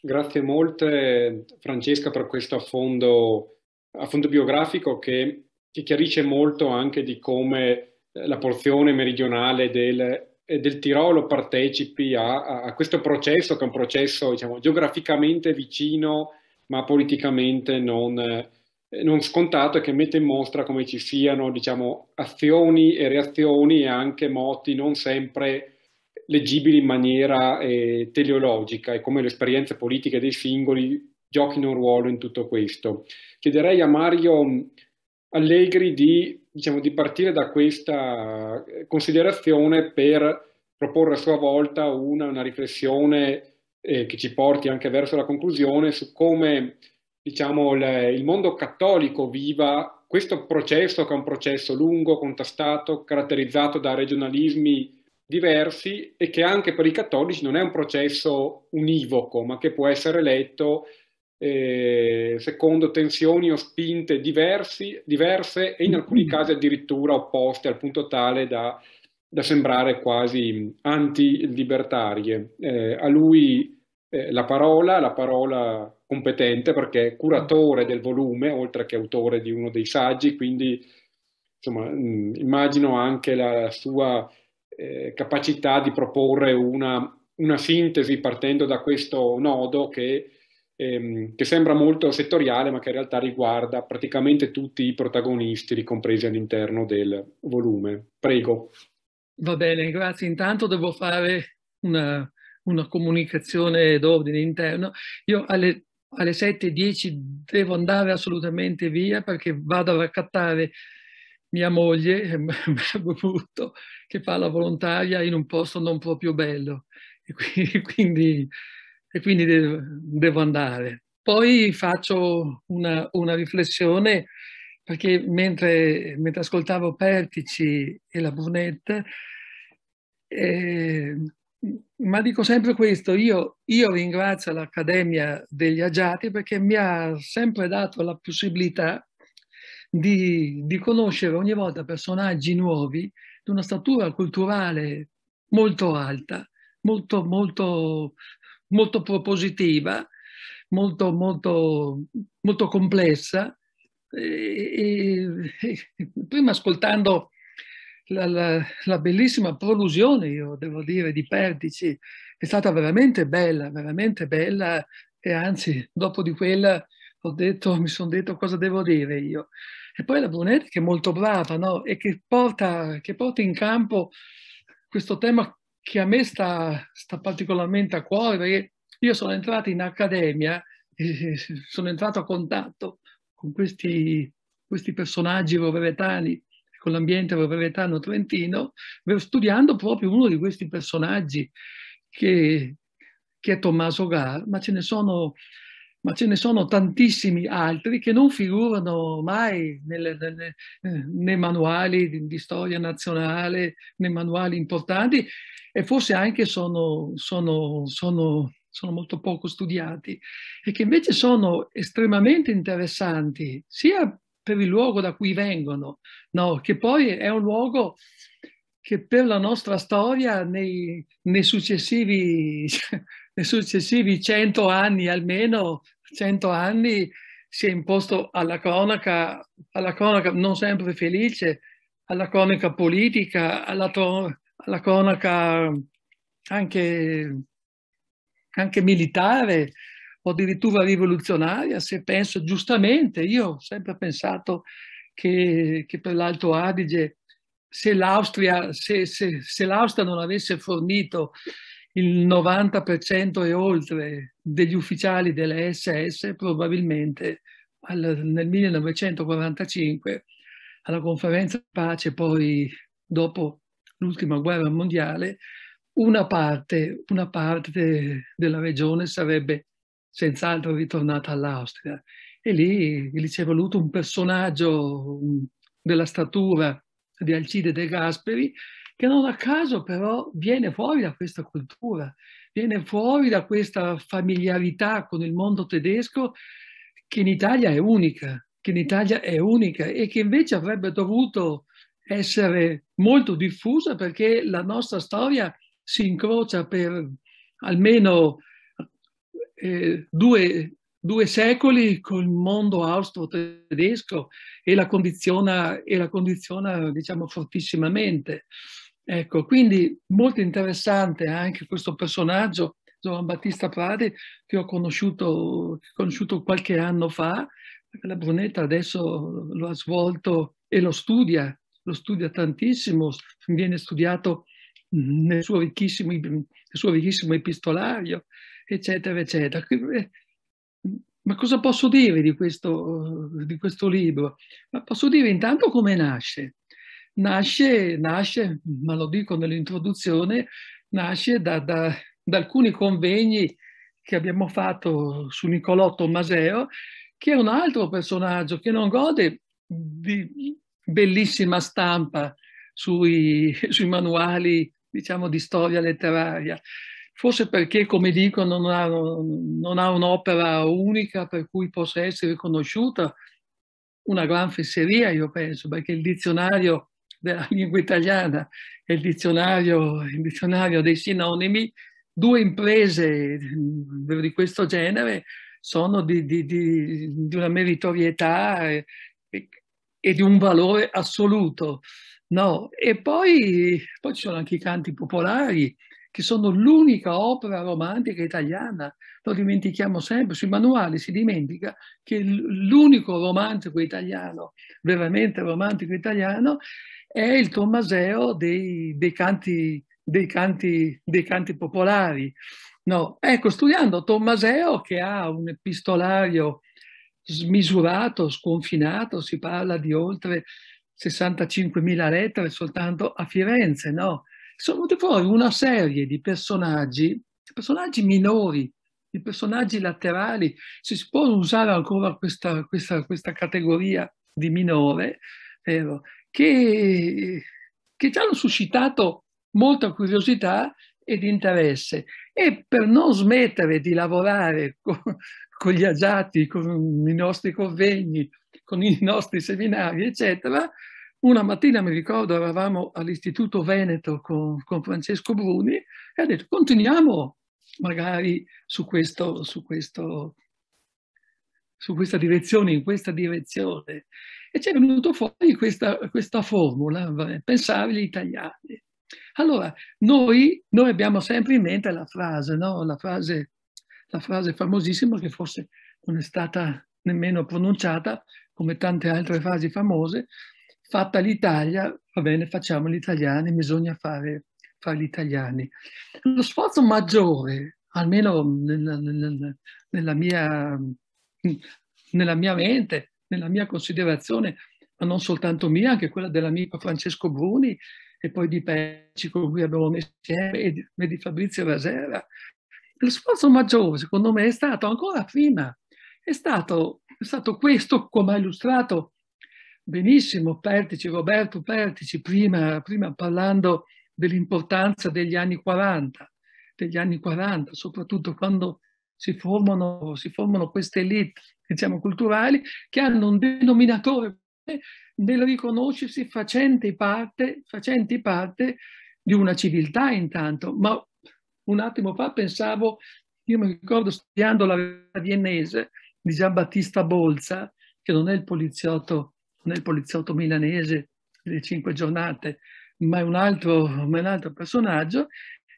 Grazie molte Francesca per questo affondo, affondo biografico che, ti chiarisce molto anche di come eh, la porzione meridionale del, eh, del Tirolo partecipi a, a, questo processo che è un processo diciamo, geograficamente vicino ma politicamente non, eh, non, scontato e che mette in mostra come ci siano diciamo, azioni e reazioni e anche moti non sempre leggibili in maniera eh, teleologica e come le esperienze politiche dei singoli giochino un ruolo in tutto questo. Chiederei a Mario mm, Allegri di, diciamo, di partire da questa eh, considerazione per proporre a sua volta una, una riflessione eh, che ci porti anche verso la conclusione su come diciamo, le, il mondo cattolico viva questo processo che è un processo lungo, contrastato, caratterizzato da regionalismi diversi e che anche per i cattolici non è un processo univoco, ma che può essere letto eh, secondo tensioni o spinte diversi, diverse e in alcuni mm-hmm. casi addirittura opposte al punto tale da, da sembrare quasi antilibertarie. Eh, a lui eh, la parola, la parola competente perché è curatore del volume, oltre che autore di uno dei saggi, quindi insomma, mh, mm, immagino anche la sua eh, capacità di proporre una, una, sintesi partendo da questo nodo che, ehm, che, sembra molto settoriale ma che in realtà riguarda praticamente tutti i protagonisti ricompresi all'interno del volume. Prego. Va bene, grazie. Intanto devo fare una, una comunicazione d'ordine interno. Io alle alle 7.10 devo andare assolutamente via perché vado a raccattare mia moglie, (laughs) che fa la volontaria in un posto non proprio bello e (laughs) quindi, e quindi devo andare. Poi faccio una, una riflessione perché mentre, mentre, ascoltavo Pertici e la Brunetta, eh, ma dico sempre questo, io, io ringrazio l'Accademia degli Agiati perché mi ha sempre dato la possibilità di, di conoscere ogni volta personaggi nuovi di una statura culturale molto alta, molto, molto, molto propositiva, molto, molto, molto complessa. E, e, e prima ascoltando la, la, la, bellissima prolusione, io devo dire, di Perdici, è stata veramente bella, veramente bella e anzi, dopo di quella ho detto, mi sono detto cosa devo dire io. E poi la Brunetti che è molto brava no? e che porta, che porta, in campo questo tema che a me sta, sta particolarmente a cuore perché io sono entrato in accademia e (laughs) sono entrato a contatto con questi, questi personaggi roveretani con l'ambiente roveretano trentino, studiando proprio uno di questi personaggi che, che è Tommaso Gar, ma ce ne sono ma ce ne sono tantissimi altri che non figurano mai nelle, nelle, nei manuali di, di, storia nazionale, nei manuali importanti e forse anche sono, sono, sono, sono, molto poco studiati e che invece sono estremamente interessanti sia per il luogo da cui vengono, no? che poi è un luogo che per la nostra storia nei, nei successivi nei successivi cento anni, almeno cento anni, si è imposto alla cronaca, alla cronaca non sempre felice, alla cronaca politica, alla, alla cronaca anche, anche militare o addirittura rivoluzionaria, se penso giustamente, io ho sempre pensato che, che per l'Alto Adige se l'Austria, se, se, se l'Austria non avesse fornito il 90% e oltre degli ufficiali delle SS probabilmente al, nel 1945 alla conferenza di pace poi dopo l'ultima guerra mondiale una parte, una parte della regione sarebbe senz'altro ritornata all'Austria e lì, lì c'è voluto un personaggio mm, della statura di Alcide De Gasperi che non a caso però viene fuori da questa cultura, viene fuori da questa familiarità con il mondo tedesco che in Italia è unica, che in Italia è unica e che invece avrebbe dovuto essere molto diffusa perché la nostra storia si incrocia per almeno eh, due, due, secoli col mondo austro-tedesco e la condiziona, e la condiziona diciamo, fortissimamente. Ecco, quindi molto interessante anche questo personaggio, Giovan Battista Prade, che ho conosciuto, conosciuto qualche anno fa. La Brunetta adesso lo ha svolto e lo studia, lo studia tantissimo, viene studiato nel suo ricchissimo, nel suo ricchissimo epistolario, eccetera, eccetera. Eh, ma cosa posso dire di questo, di questo libro? Ma posso dire intanto come nasce nasce, nasce ma lo dico nell'introduzione, nasce da, da, da alcuni convegni che abbiamo fatto su Nicolò Tommaseo, che è un altro personaggio che non gode di bellissima stampa sui, (laughs) sui manuali, diciamo, di storia letteraria. Forse perché, come dico, non ha, non ha un'opera unica per cui possa essere conosciuta una gran fesseria, io penso, perché il dizionario della lingua italiana e il dizionario, il dizionario dei sinonimi, due imprese mm, di questo genere sono di, di, di, di una meritorietà e, e, di un valore assoluto. No? E poi, poi ci sono anche i canti popolari, che sono l'unica opera romantica italiana. Lo dimentichiamo sempre, sui manuali si dimentica che l'unico romantico italiano, veramente romantico italiano, è il Tommaseo dei, dei, canti, dei, canti, dei canti popolari. No. Ecco, studiando Tommaseo che ha un epistolario smisurato, sconfinato, si parla di oltre 65.000 lettere soltanto a Firenze, no? Sono venuti fuori una serie di personaggi, personaggi minori, di personaggi laterali, si può usare ancora questa, questa, questa categoria di minore, vero? che, che ci hanno suscitato molta curiosità ed interesse e per non smettere di lavorare (laughs) con, con gli agiati, con i nostri convegni, con i nostri seminari, eccetera, una mattina mi ricordo eravamo all'Istituto Veneto con, con Francesco Bruni e ha detto continuiamo magari su, questo, su, questo, su questa direzione, in questa direzione. E c'è venuto fuori questa, questa formula, pensabili italiani. Allora, noi, noi, abbiamo sempre in mente la frase, no? la frase, la frase famosissima che forse non è stata nemmeno pronunciata, come tante altre frasi famose, fatta l'Italia, va bene, facciamo gli italiani, bisogna fare, fare gli italiani. Lo sforzo maggiore, almeno nella, nella, nella, mia, nella mia mente, nella mia considerazione, ma non soltanto mia, anche quella dell'amico Francesco Bruni e poi di Pecci con cui abbiamo messo insieme e di Fabrizio Rasera. Lo sforzo maggiore, secondo me, è stato ancora prima, è stato, è stato questo, come ha illustrato benissimo Pertici, Roberto Pertici, prima, prima parlando dell'importanza degli anni 40, degli anni 40, soprattutto quando si formano, si formano queste elite diciamo, culturali che hanno un denominatore nel riconoscersi facenti parte, facenti parte di una civiltà intanto. Ma un attimo fa pensavo, io mi ricordo studiando la viennese di Giambattista Bolza, che non è il poliziotto, non è il poliziotto milanese delle cinque giornate, ma è un altro, un altro personaggio.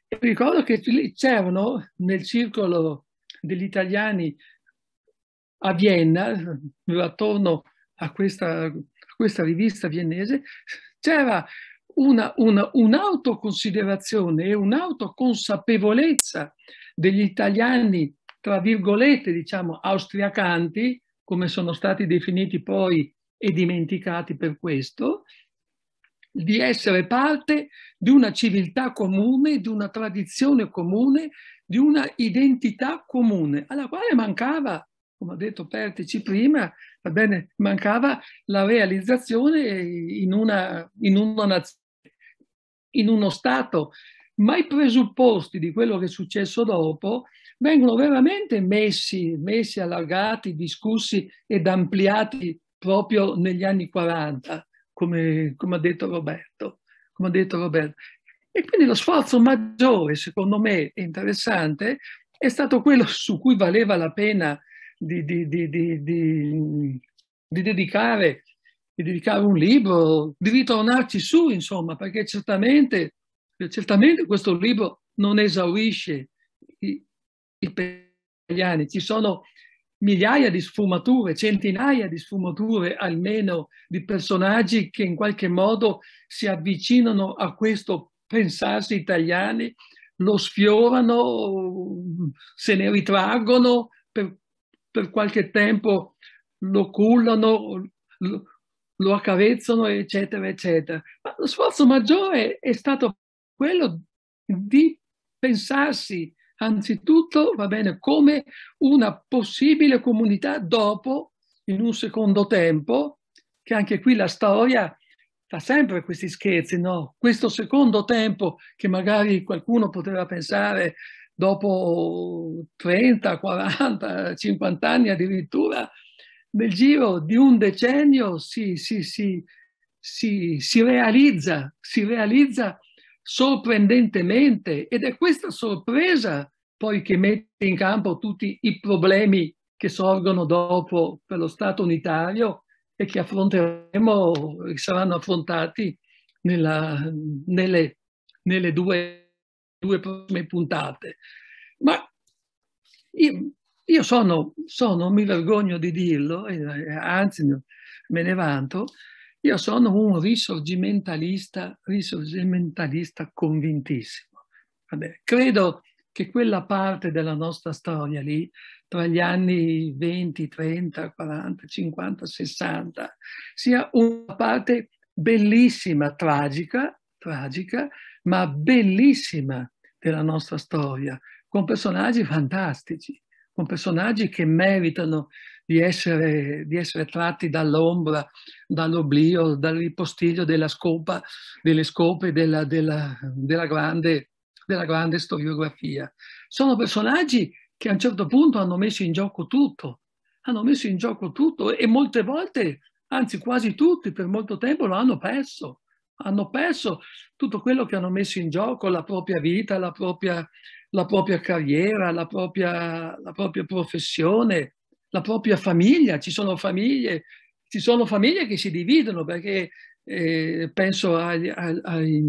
E ricordo che lì c'erano nel circolo degli italiani a Vienna, attorno a questa, a questa rivista viennese, c'era una, una, un'autoconsiderazione e un'autoconsapevolezza degli italiani, tra virgolette, diciamo, austriacanti, come sono stati definiti poi e dimenticati per questo, di essere parte di una civiltà comune, di una tradizione comune, di una identità comune, alla quale mancava, come ha detto Pertici prima, va bene, mancava la realizzazione in una, in una in uno Stato, ma i presupposti di quello che è successo dopo vengono veramente messi, messi allargati, discussi ed ampliati proprio negli anni 40 come, come ha detto Roberto. Come ha detto Roberto. E quindi lo sforzo maggiore, secondo me, interessante, è stato quello su cui valeva la pena di, di, di, di dedicare, dedicare, un libro, di ritornarci su, insomma, perché certamente, certamente questo libro non esaurisce i, i italiani. Ci sono migliaia di sfumature, centinaia di sfumature almeno di personaggi che in qualche modo si avvicinano a questo pensarsi italiani, lo sfiorano, se ne ritraggono, per, per qualche tempo lo cullano, lo, lo accarezzano, eccetera, eccetera. Ma lo sforzo maggiore è stato quello di pensarsi anzitutto va bene, come una possibile comunità dopo, in un secondo tempo, che anche qui la storia fa sempre questi scherzi, no? Questo secondo tempo che magari qualcuno poteva pensare dopo 30, 40, 50 anni addirittura, nel giro di un decennio si, si, si, si realizza, si realizza sorprendentemente ed è questa sorpresa poi che mette in campo tutti i problemi che sorgono dopo per lo Stato unitario e che affronteremo, che saranno affrontati nella, nelle, nelle, due, due prossime puntate. Ma io, io sono, sono, mi vergogno di dirlo, eh, anzi me ne vanto, io sono un risorgimentalista, risorgimentalista convintissimo. Vabbè, credo che quella parte della nostra storia lì, tra gli anni 20, 30, 40, 50, 60, sia una parte bellissima, tragica, tragica, ma bellissima della nostra storia, con personaggi fantastici, con personaggi che meritano di essere, di essere tratti dall'ombra, dall'oblio, dal ripostiglio della scopa, delle scope della, della, della grande della grande storiografia. Sono personaggi che a un certo punto hanno messo in gioco tutto, hanno messo in gioco tutto e molte volte, anzi quasi tutti, per molto tempo lo hanno perso. Hanno perso tutto quello che hanno messo in gioco, la propria vita, la propria, la propria carriera, la propria, la propria professione, la propria famiglia. Ci sono famiglie, ci sono famiglie che si dividono perché eh, penso ai, ai, ai,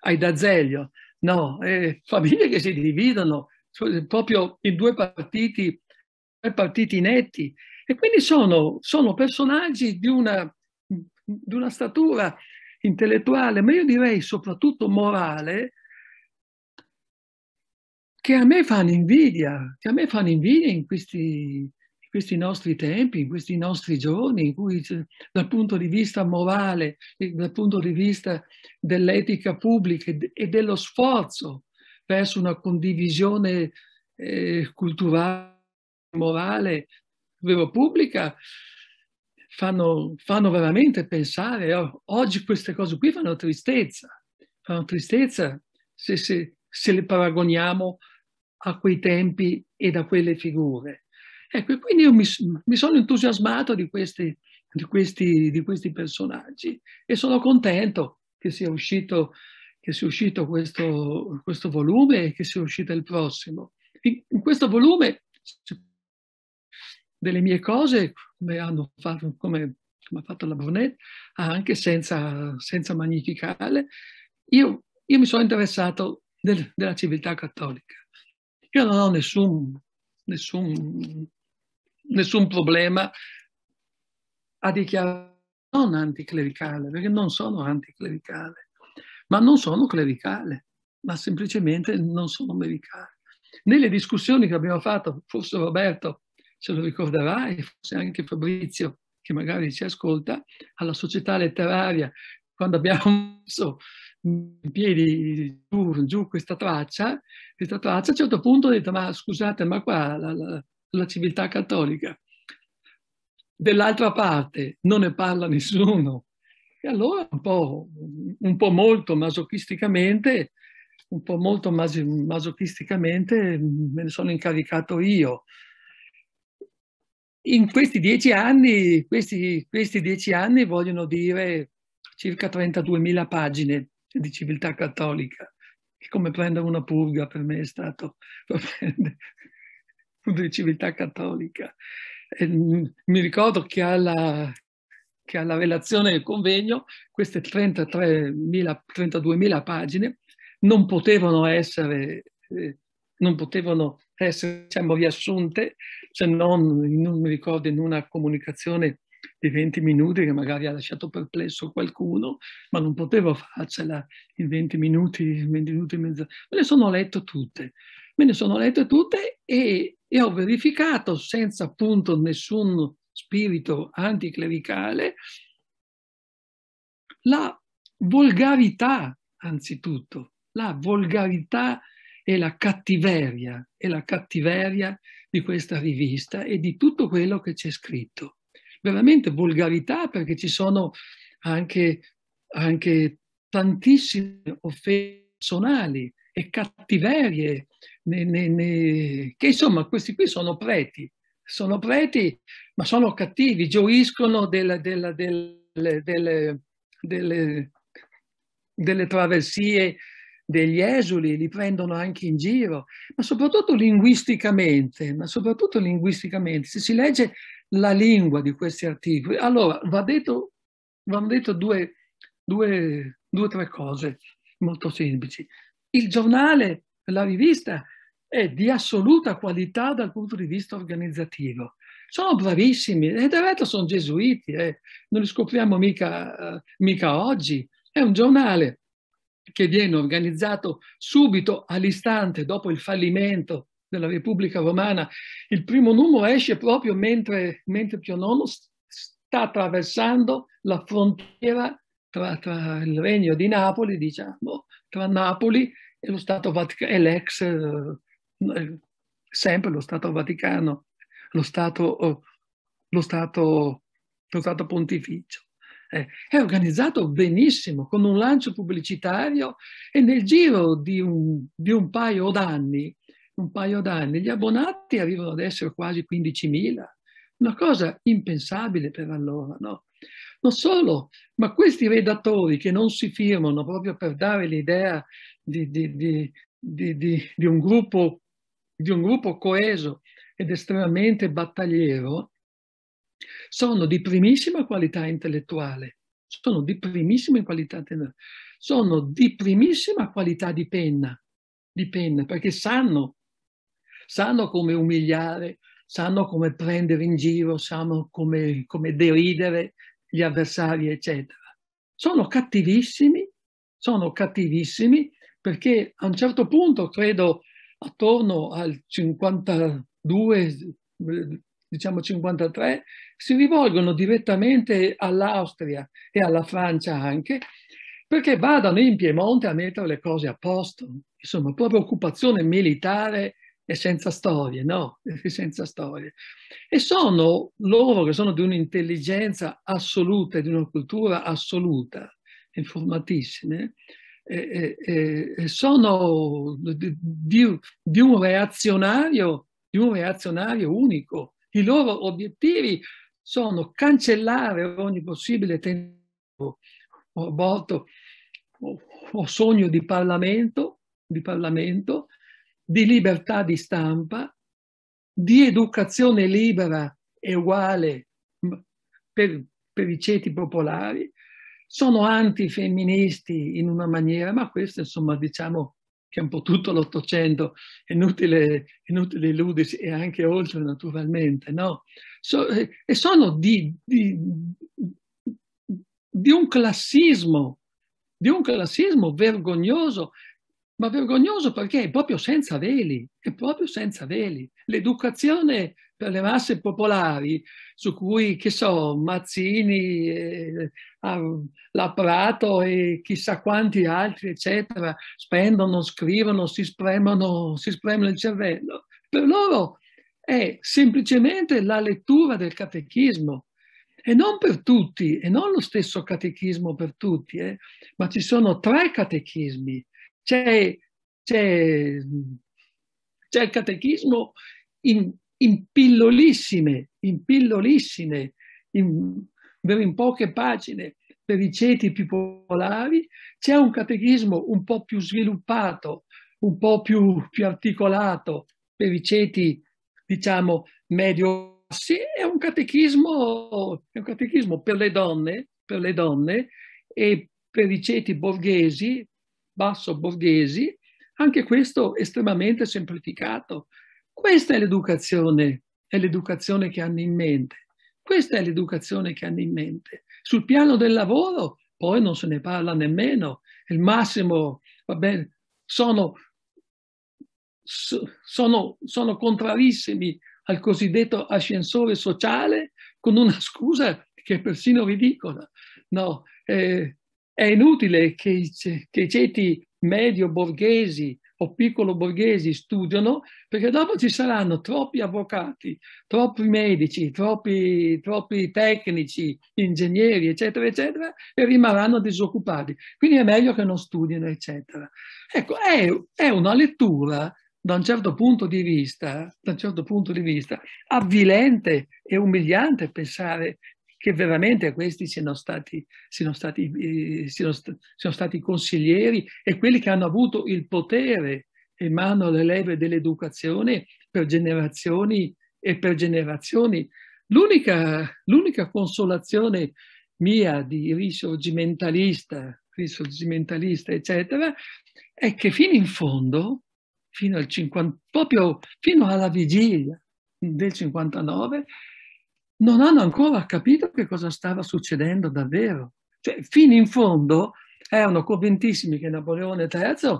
ai D'Azeglio. No, eh, famiglie che si dividono proprio in due partiti, due partiti netti. E quindi sono, sono personaggi di una, di una statura intellettuale, ma io direi soprattutto morale, che a me fanno invidia, che a me fanno invidia in questi, questi nostri tempi, in questi nostri giorni, in cui dal punto di vista morale, dal punto di vista dell'etica pubblica e dello sforzo verso una condivisione eh, culturale, morale, vero, pubblica, fanno, fanno veramente pensare, oh, oggi queste cose qui fanno tristezza, fanno tristezza se, se, se le paragoniamo a quei tempi e da quelle figure. Ecco, e quindi io mi, mi sono entusiasmato di questi, di, questi, di questi, personaggi e sono contento che sia uscito, che sia uscito questo, questo, volume e che sia uscito il prossimo. In, in questo volume delle mie cose, come, hanno fatto, come, come ha fatto la Brunet, anche senza, senza magnificare, io, io, mi sono interessato del, della civiltà cattolica. Io non ho nessun, nessun nessun problema a dichiarare non anticlericale, perché non sono anticlericale, ma non sono clericale, ma semplicemente non sono medicale. Nelle discussioni che abbiamo fatto, forse Roberto se lo ricorderà e forse anche Fabrizio, che magari ci ascolta, alla società letteraria, quando abbiamo messo in piedi giù, giù questa, traccia, questa traccia, a un certo punto ho detto, ma scusate, ma qua la, la, la civiltà cattolica. Dell'altra parte non ne parla nessuno. E allora un po', un po molto masochisticamente, un po' molto mas- masochisticamente me ne sono incaricato io. In questi dieci anni, questi, questi dieci anni vogliono dire circa 32.000 pagine di civiltà cattolica. E come prendere una purga per me è stato (laughs) di civiltà cattolica. E, mi ricordo che alla, che alla relazione del convegno queste 32.000 pagine non potevano essere, eh, non potevano essere diciamo, riassunte se non, non mi ricordo, in una comunicazione di 20 minuti che magari ha lasciato perplesso qualcuno, ma non potevo farcela in 20 minuti, 20 minuti e mezzo. Me le sono letto tutte. Me ne sono lette tutte e, e ho verificato, senza appunto nessun spirito anticlericale, la volgarità, anzitutto, la volgarità e la cattiveria, e la cattiveria di questa rivista e di tutto quello che c'è scritto. Veramente volgarità perché ci sono anche, anche tantissime offese personali, e cattiverie, né, né, né, che insomma questi qui sono preti, sono preti ma sono cattivi, gioiscono delle, delle, delle, delle, delle traversie degli esuli, li prendono anche in giro, ma soprattutto linguisticamente, ma soprattutto linguisticamente, se si legge la lingua di questi articoli, allora va detto, va detto due, due, due o tre cose molto semplici. Il giornale, la rivista, è di assoluta qualità dal punto di vista organizzativo. Sono bravissimi, e del resto sono gesuiti, eh. non li scopriamo mica, uh, mica oggi. È un giornale che viene organizzato subito all'istante dopo il fallimento della Repubblica Romana. Il primo numero esce proprio mentre, mentre Pio IX sta attraversando la frontiera tra, tra il regno di Napoli diciamo, tra Napoli e, lo Vatic- e l'ex, eh, eh, sempre lo Stato Vaticano, lo Stato, eh, lo stato, lo stato Pontificio. Eh, è organizzato benissimo, con un lancio pubblicitario e nel giro di un, di un paio d'anni, un paio d'anni, gli abbonati arrivano ad essere quasi 15.000, una cosa impensabile per allora, no? Non solo, ma questi redattori che non si firmano proprio per dare l'idea di, di, di, di, un gruppo, di un gruppo coeso ed estremamente battagliero, sono di primissima qualità intellettuale, sono di primissima qualità, sono di primissima qualità di penna, di penna perché sanno, sanno come umiliare, sanno come prendere in giro, sanno come, come deridere, gli avversari, eccetera. Sono cattivissimi, sono cattivissimi perché a un certo punto, credo attorno al 52, diciamo 53, si rivolgono direttamente all'Austria e alla Francia anche, perché vadano in Piemonte a mettere le cose a posto. Insomma, proprio occupazione militare è senza storie, no, senza storie. E sono loro che sono di un'intelligenza assoluta e di una cultura assoluta, informatissime, eh, eh, eh, sono di, di, di, un reazionario, di un reazionario unico. I loro obiettivi sono cancellare ogni possibile tempo o aborto o, o sogno di Parlamento, di Parlamento di libertà di stampa, di educazione libera e uguale per, per i ceti popolari, sono antifemministi in una maniera, ma questo insomma diciamo che è un po' tutto l'Ottocento, è inutile, inutile illudersi e anche oltre naturalmente, no? So, eh, e sono di, di, di, un classismo, di un classismo vergognoso ma vergognoso perché è proprio senza veli, è proprio senza veli. L'educazione per le masse popolari, su cui, che so, Mazzini, eh, ah, Laprato e chissà quanti altri, eccetera, spendono, scrivono, si spremono, si spremono il cervello, per loro è semplicemente la lettura del catechismo, e non per tutti, e non lo stesso catechismo per tutti, eh? ma ci sono tre catechismi, c'è, c'è, c'è il catechismo in, in pillolissime, in pillolissime, in, in poche pagine per i ceti più popolari, c'è un catechismo un po' più sviluppato, un po' più, più articolato per i ceti, diciamo, medio bassi, è un catechismo, è un catechismo per, le donne, per le donne e per i ceti borghesi, basso borghesi, anche questo estremamente semplificato. Questa è l'educazione, è l'educazione che hanno in mente. Questa è l'educazione che hanno in mente. Sul piano del lavoro poi non se ne parla nemmeno. Il massimo, va bene, sono, sono, sono contrarissimi al cosiddetto ascensore sociale con una (laughs) scusa che è persino ridicola. No, eh, è inutile che i, che i ceti medio borghesi o piccolo borghesi studiano, perché dopo ci saranno troppi avvocati, troppi medici, troppi, troppi, tecnici, ingegneri, eccetera, eccetera, e rimarranno disoccupati. Quindi è meglio che non studino, eccetera. Ecco, è, è una lettura da un certo punto di vista, da un certo punto di vista, avvilente e umiliante pensare che veramente questi siano stati, siano, stati, eh, siano, st- siano stati consiglieri e quelli che hanno avuto il potere in mano alle leve dell'educazione per generazioni e per generazioni. L'unica, l'unica consolazione mia di risorgimentalista, risorgimentalista, eccetera, è che fino in fondo, fino al 50, proprio fino alla vigilia del 59, non hanno ancora capito che cosa stava succedendo davvero. Cioè, fino in fondo erano convintissimi che Napoleone III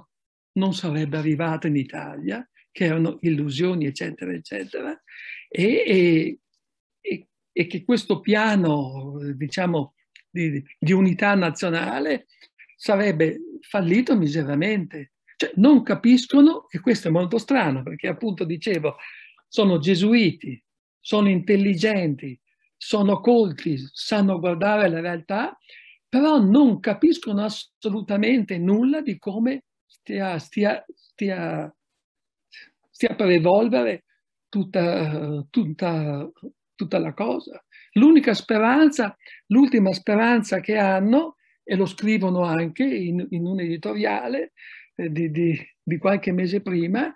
non sarebbe arrivato in Italia, che erano illusioni, eccetera, eccetera, e, e, e che questo piano, diciamo, di, di unità nazionale sarebbe fallito miseramente. Cioè, non capiscono, e questo è molto strano, perché appunto dicevo, sono gesuiti, sono intelligenti, sono colti, sanno guardare la realtà, però non capiscono assolutamente nulla di come stia, stia, stia, stia per evolvere tutta, tutta, tutta la cosa. L'unica speranza, l'ultima speranza che hanno, e lo scrivono anche in, in un editoriale eh, di, di, di qualche mese prima,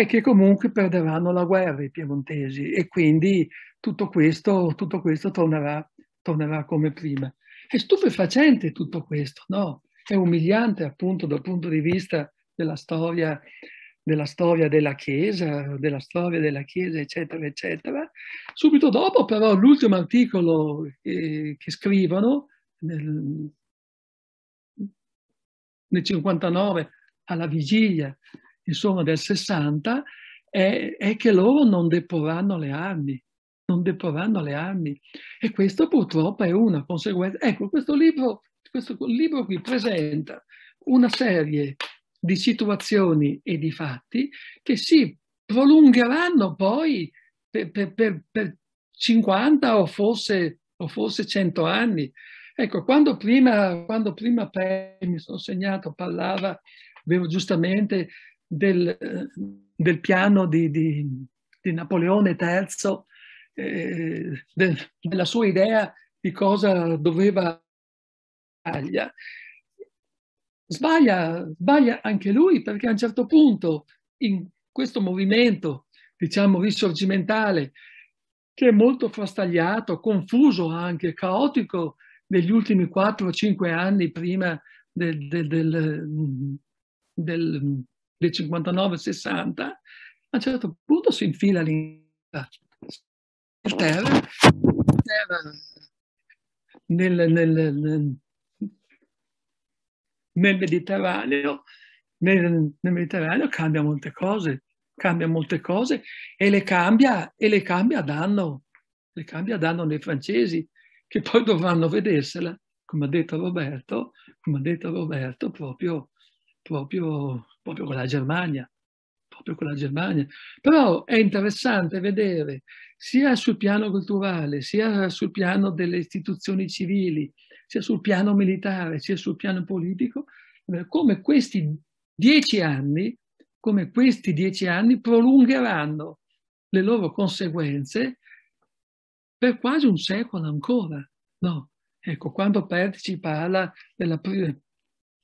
è che comunque perderanno la guerra i piemontesi e quindi tutto questo, tutto questo tornerà, tornerà come prima. È stupefacente tutto questo, no? È umiliante appunto dal punto di vista della storia della storia della Chiesa, della storia della Chiesa, eccetera, eccetera. Subito dopo, però, l'ultimo articolo eh, che scrivono nel, nel 59, alla vigilia insomma, del 60, è, è che loro non deporranno le armi, non deporranno le armi. E questo purtroppo è una conseguenza. Ecco, questo libro, questo libro qui presenta una serie di situazioni e di fatti che si prolungheranno poi per, per, per, per 50 o forse, o forse 100 anni. Ecco, quando prima, quando prima mi sono segnato, parlava, avevo giustamente del, del piano di, di, di, Napoleone III, eh, de, della sua idea di cosa doveva sbaglia. sbaglia. Sbaglia anche lui perché a un certo punto in questo movimento, diciamo, risorgimentale, che è molto frastagliato, confuso anche, caotico negli ultimi 4-5 anni prima del, del, del, del del 59-60, a un certo punto si infila l'Inghilterra nel, nel, nel, nel, Mediterraneo, nel, Mediterraneo cambia molte cose, cambia molte cose e le cambia, e le cambia a danno, le cambia a danno dei francesi che poi dovranno vedersela, come ha detto Roberto, come ha detto Roberto proprio proprio, proprio con la Germania, proprio con la Germania. Però è interessante vedere sia sul piano culturale, sia sul piano delle istituzioni civili, sia sul piano militare, sia sul piano politico, eh, come questi dieci anni, come questi dieci anni prolungheranno le loro conseguenze per quasi un secolo ancora. No. Ecco, quando Perti ci parla della,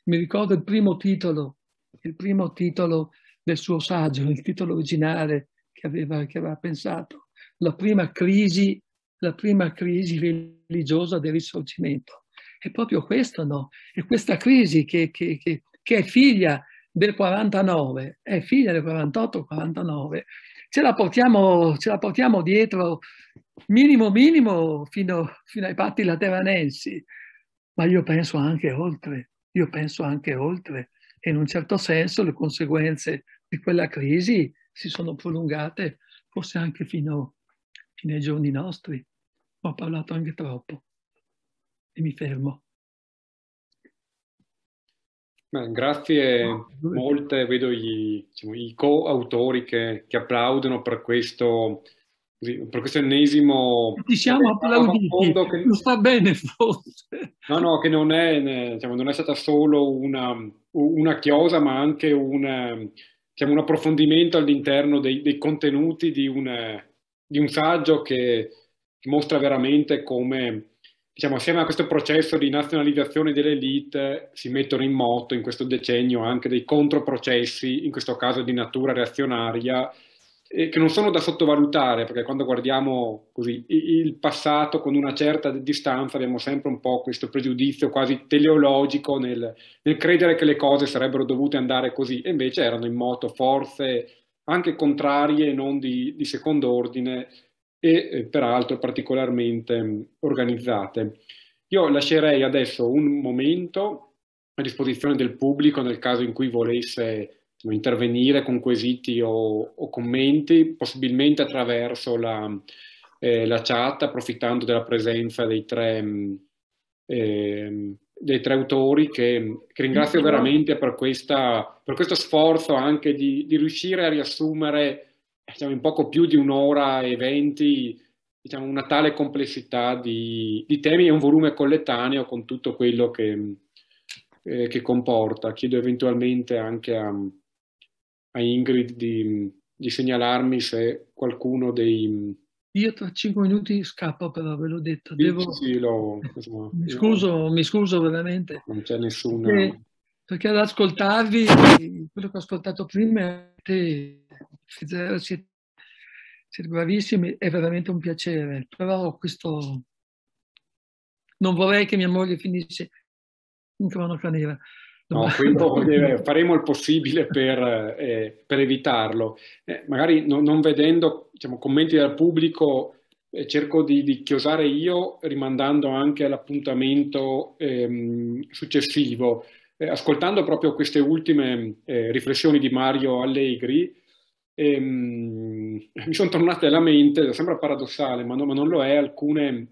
mi ricordo il primo titolo, il primo titolo del suo saggio, il titolo originale che aveva, che aveva pensato, la prima crisi, la prima crisi religiosa del risorgimento. È proprio questo, no? È questa crisi che, che, che, che è figlia del 49, è figlia del 48-49, ce la portiamo, ce la portiamo dietro minimo minimo fino, fino ai patti lateranensi, ma io penso anche oltre, io penso anche oltre e in un certo senso le conseguenze di quella crisi si sono prolungate forse anche fino, fino ai giorni nostri. Ho parlato anche troppo e mi fermo. Beh, grazie molte, vedo gli, diciamo, i coautori che, che applaudono per questo per questo ennesimo ti siamo applauditi che... lo fa bene forse no no che non è, diciamo, non è stata solo una, una, chiosa ma anche una, diciamo, un approfondimento all'interno dei, dei contenuti di, una, di, un saggio che mostra veramente come diciamo, assieme a questo processo di nazionalizzazione dell'elite si mettono in moto in questo decennio anche dei controprocessi in questo caso di natura reazionaria eh, che non sono da sottovalutare, perché quando guardiamo così, il passato con una certa distanza abbiamo sempre un po' questo pregiudizio quasi teleologico nel, nel credere che le cose sarebbero dovute andare così, e invece erano in moto forze anche contrarie, non di, di secondo ordine e eh, peraltro particolarmente mm, organizzate. Io lascerei adesso un momento a disposizione del pubblico nel caso in cui volesse intervenire con quesiti o, o commenti, possibilmente attraverso la, eh, la, chat, approfittando della presenza dei tre, eh, dei tre autori che, che ringrazio sì, veramente per, questa, per, questo sforzo anche di, di riuscire a riassumere diciamo, in poco più di un'ora e venti diciamo, una tale complessità di, di temi e un volume colletaneo con tutto quello che, eh, che comporta. Chiedo eventualmente anche a, a Ingrid di, di segnalarmi se qualcuno dei... Io tra cinque minuti scappo però, ve l'ho detto. Devo... Sì, lo, (laughs) mi, scuso, mi scuso veramente. Non c'è nessuno. Perché, perché, ad ascoltarvi, quello che ho ascoltato prima, te, siete, siete bravissimi, è veramente un piacere. Però questo... Non vorrei che mia moglie finisse in cronaca nera. No, questo (laughs) eh, faremo il possibile per, eh, eh, per evitarlo. Eh, magari no, non vedendo diciamo, commenti dal pubblico, eh, cerco di, di, chiosare io, rimandando anche all'appuntamento ehm, successivo. Eh, ascoltando proprio queste ultime riflessioni di Mario Allegri, ehm, mi sono tornate alla mente, sembra paradossale, ma, no, ma non lo è, alcune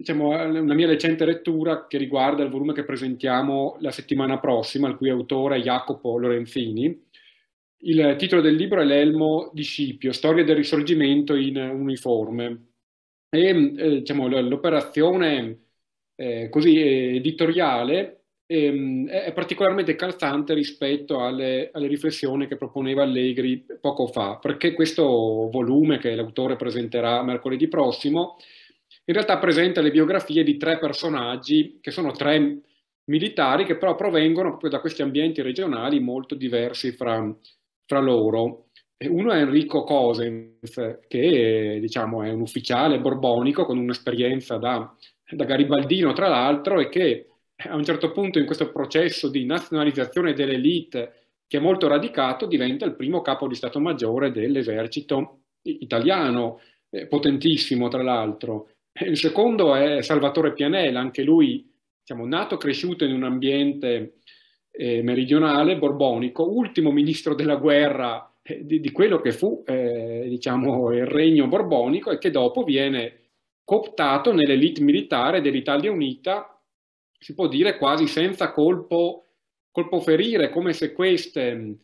diciamo, una eh, mia recente lettura che riguarda il volume che presentiamo la settimana prossima, il cui autore è Jacopo Lorenzini. Il titolo del libro è L'elmo di Scipio, storia del risorgimento in uniforme. E eh, diciamo, l'operazione eh, così eh, editoriale eh, è particolarmente calzante rispetto alle, alle riflessioni che proponeva Allegri poco fa, perché questo volume che l'autore presenterà mercoledì prossimo in realtà presenta le biografie di tre personaggi che sono tre militari che però provengono proprio da questi ambienti regionali molto diversi fra, fra loro. Uno è Enrico Cosenz, che diciamo, è un ufficiale borbonico con un'esperienza da, da garibaldino, tra l'altro, e che a un certo punto in questo processo di nazionalizzazione dell'elite che è molto radicato, diventa il primo capo di Stato Maggiore dell'esercito italiano, eh, potentissimo tra l'altro. Il secondo è Salvatore Pianella, anche lui diciamo, nato e cresciuto in un ambiente eh, meridionale, borbonico, ultimo ministro della guerra eh, di, di, quello che fu eh, diciamo, il regno borbonico e che dopo viene cooptato nell'elite militare dell'Italia Unita, si può dire quasi senza colpo, colpo ferire, come se queste,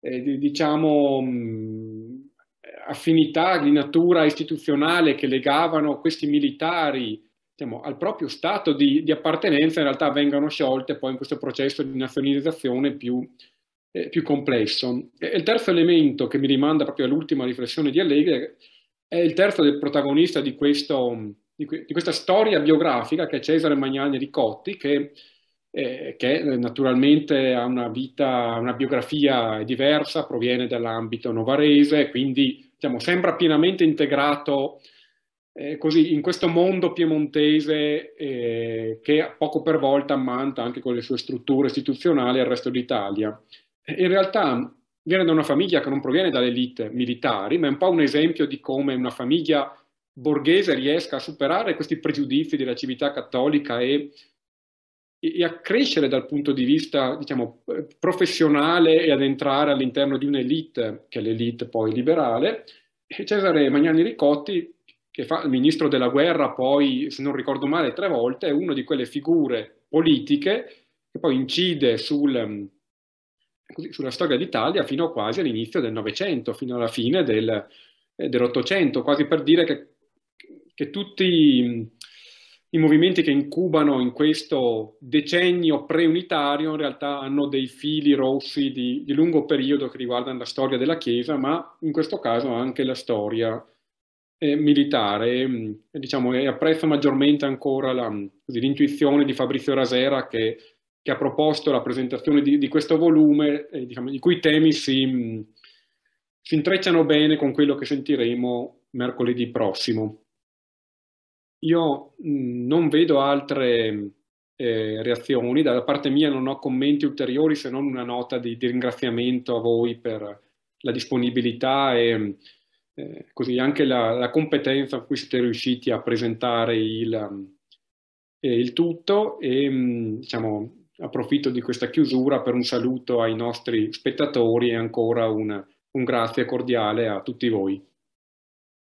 eh, diciamo, affinità di natura istituzionale che legavano questi militari diciamo, al proprio stato di, di, appartenenza in realtà vengano sciolte poi in questo processo di nazionalizzazione più, eh, più complesso. E il terzo elemento che mi rimanda proprio all'ultima riflessione di Allegri è il terzo del protagonista di, questo, di, di questa storia biografica che è Cesare Magnani Ricotti che eh, che eh, naturalmente ha una vita, una biografia diversa, proviene dall'ambito novarese, quindi diciamo, sembra pienamente integrato eh, così in questo mondo piemontese eh, che poco per volta ammanta anche con le sue strutture istituzionali al resto d'Italia. Eh, in realtà viene da una famiglia che non proviene dalle elite militari, ma è un po' un esempio di come una famiglia borghese riesca a superare questi pregiudizi della civiltà cattolica e e a crescere dal punto di vista diciamo, professionale e ad entrare all'interno di un'elite, che è l'elite poi liberale. Cesare Magnani Ricotti, che fa il ministro della guerra poi, se non ricordo male, tre volte, è una di quelle figure politiche che poi incide sul, mm, così, sulla storia d'Italia fino quasi all'inizio del Novecento, fino alla fine del, eh, dell'Ottocento, quasi per dire che, che tutti mm, i movimenti che incubano in questo decennio preunitario in realtà hanno dei fili rossi di, di, lungo periodo che riguardano la storia della Chiesa, ma in questo caso anche la storia eh, militare. Mm, diciamo, e apprezzo maggiormente ancora la, mm, così, l'intuizione di Fabrizio Rasera che, che, ha proposto la presentazione di, di questo volume, eh, diciamo, i cui temi si, mm, si intrecciano bene con quello che sentiremo mercoledì prossimo. Io mm, non vedo altre eh, reazioni, da parte mia non ho commenti ulteriori se non una nota di, di ringraziamento a voi per la disponibilità e eh, così anche la, la competenza con cui siete riusciti a presentare il, eh, il tutto e mm, diciamo, approfitto di questa chiusura per un saluto ai nostri spettatori e ancora un, un grazie cordiale a tutti voi.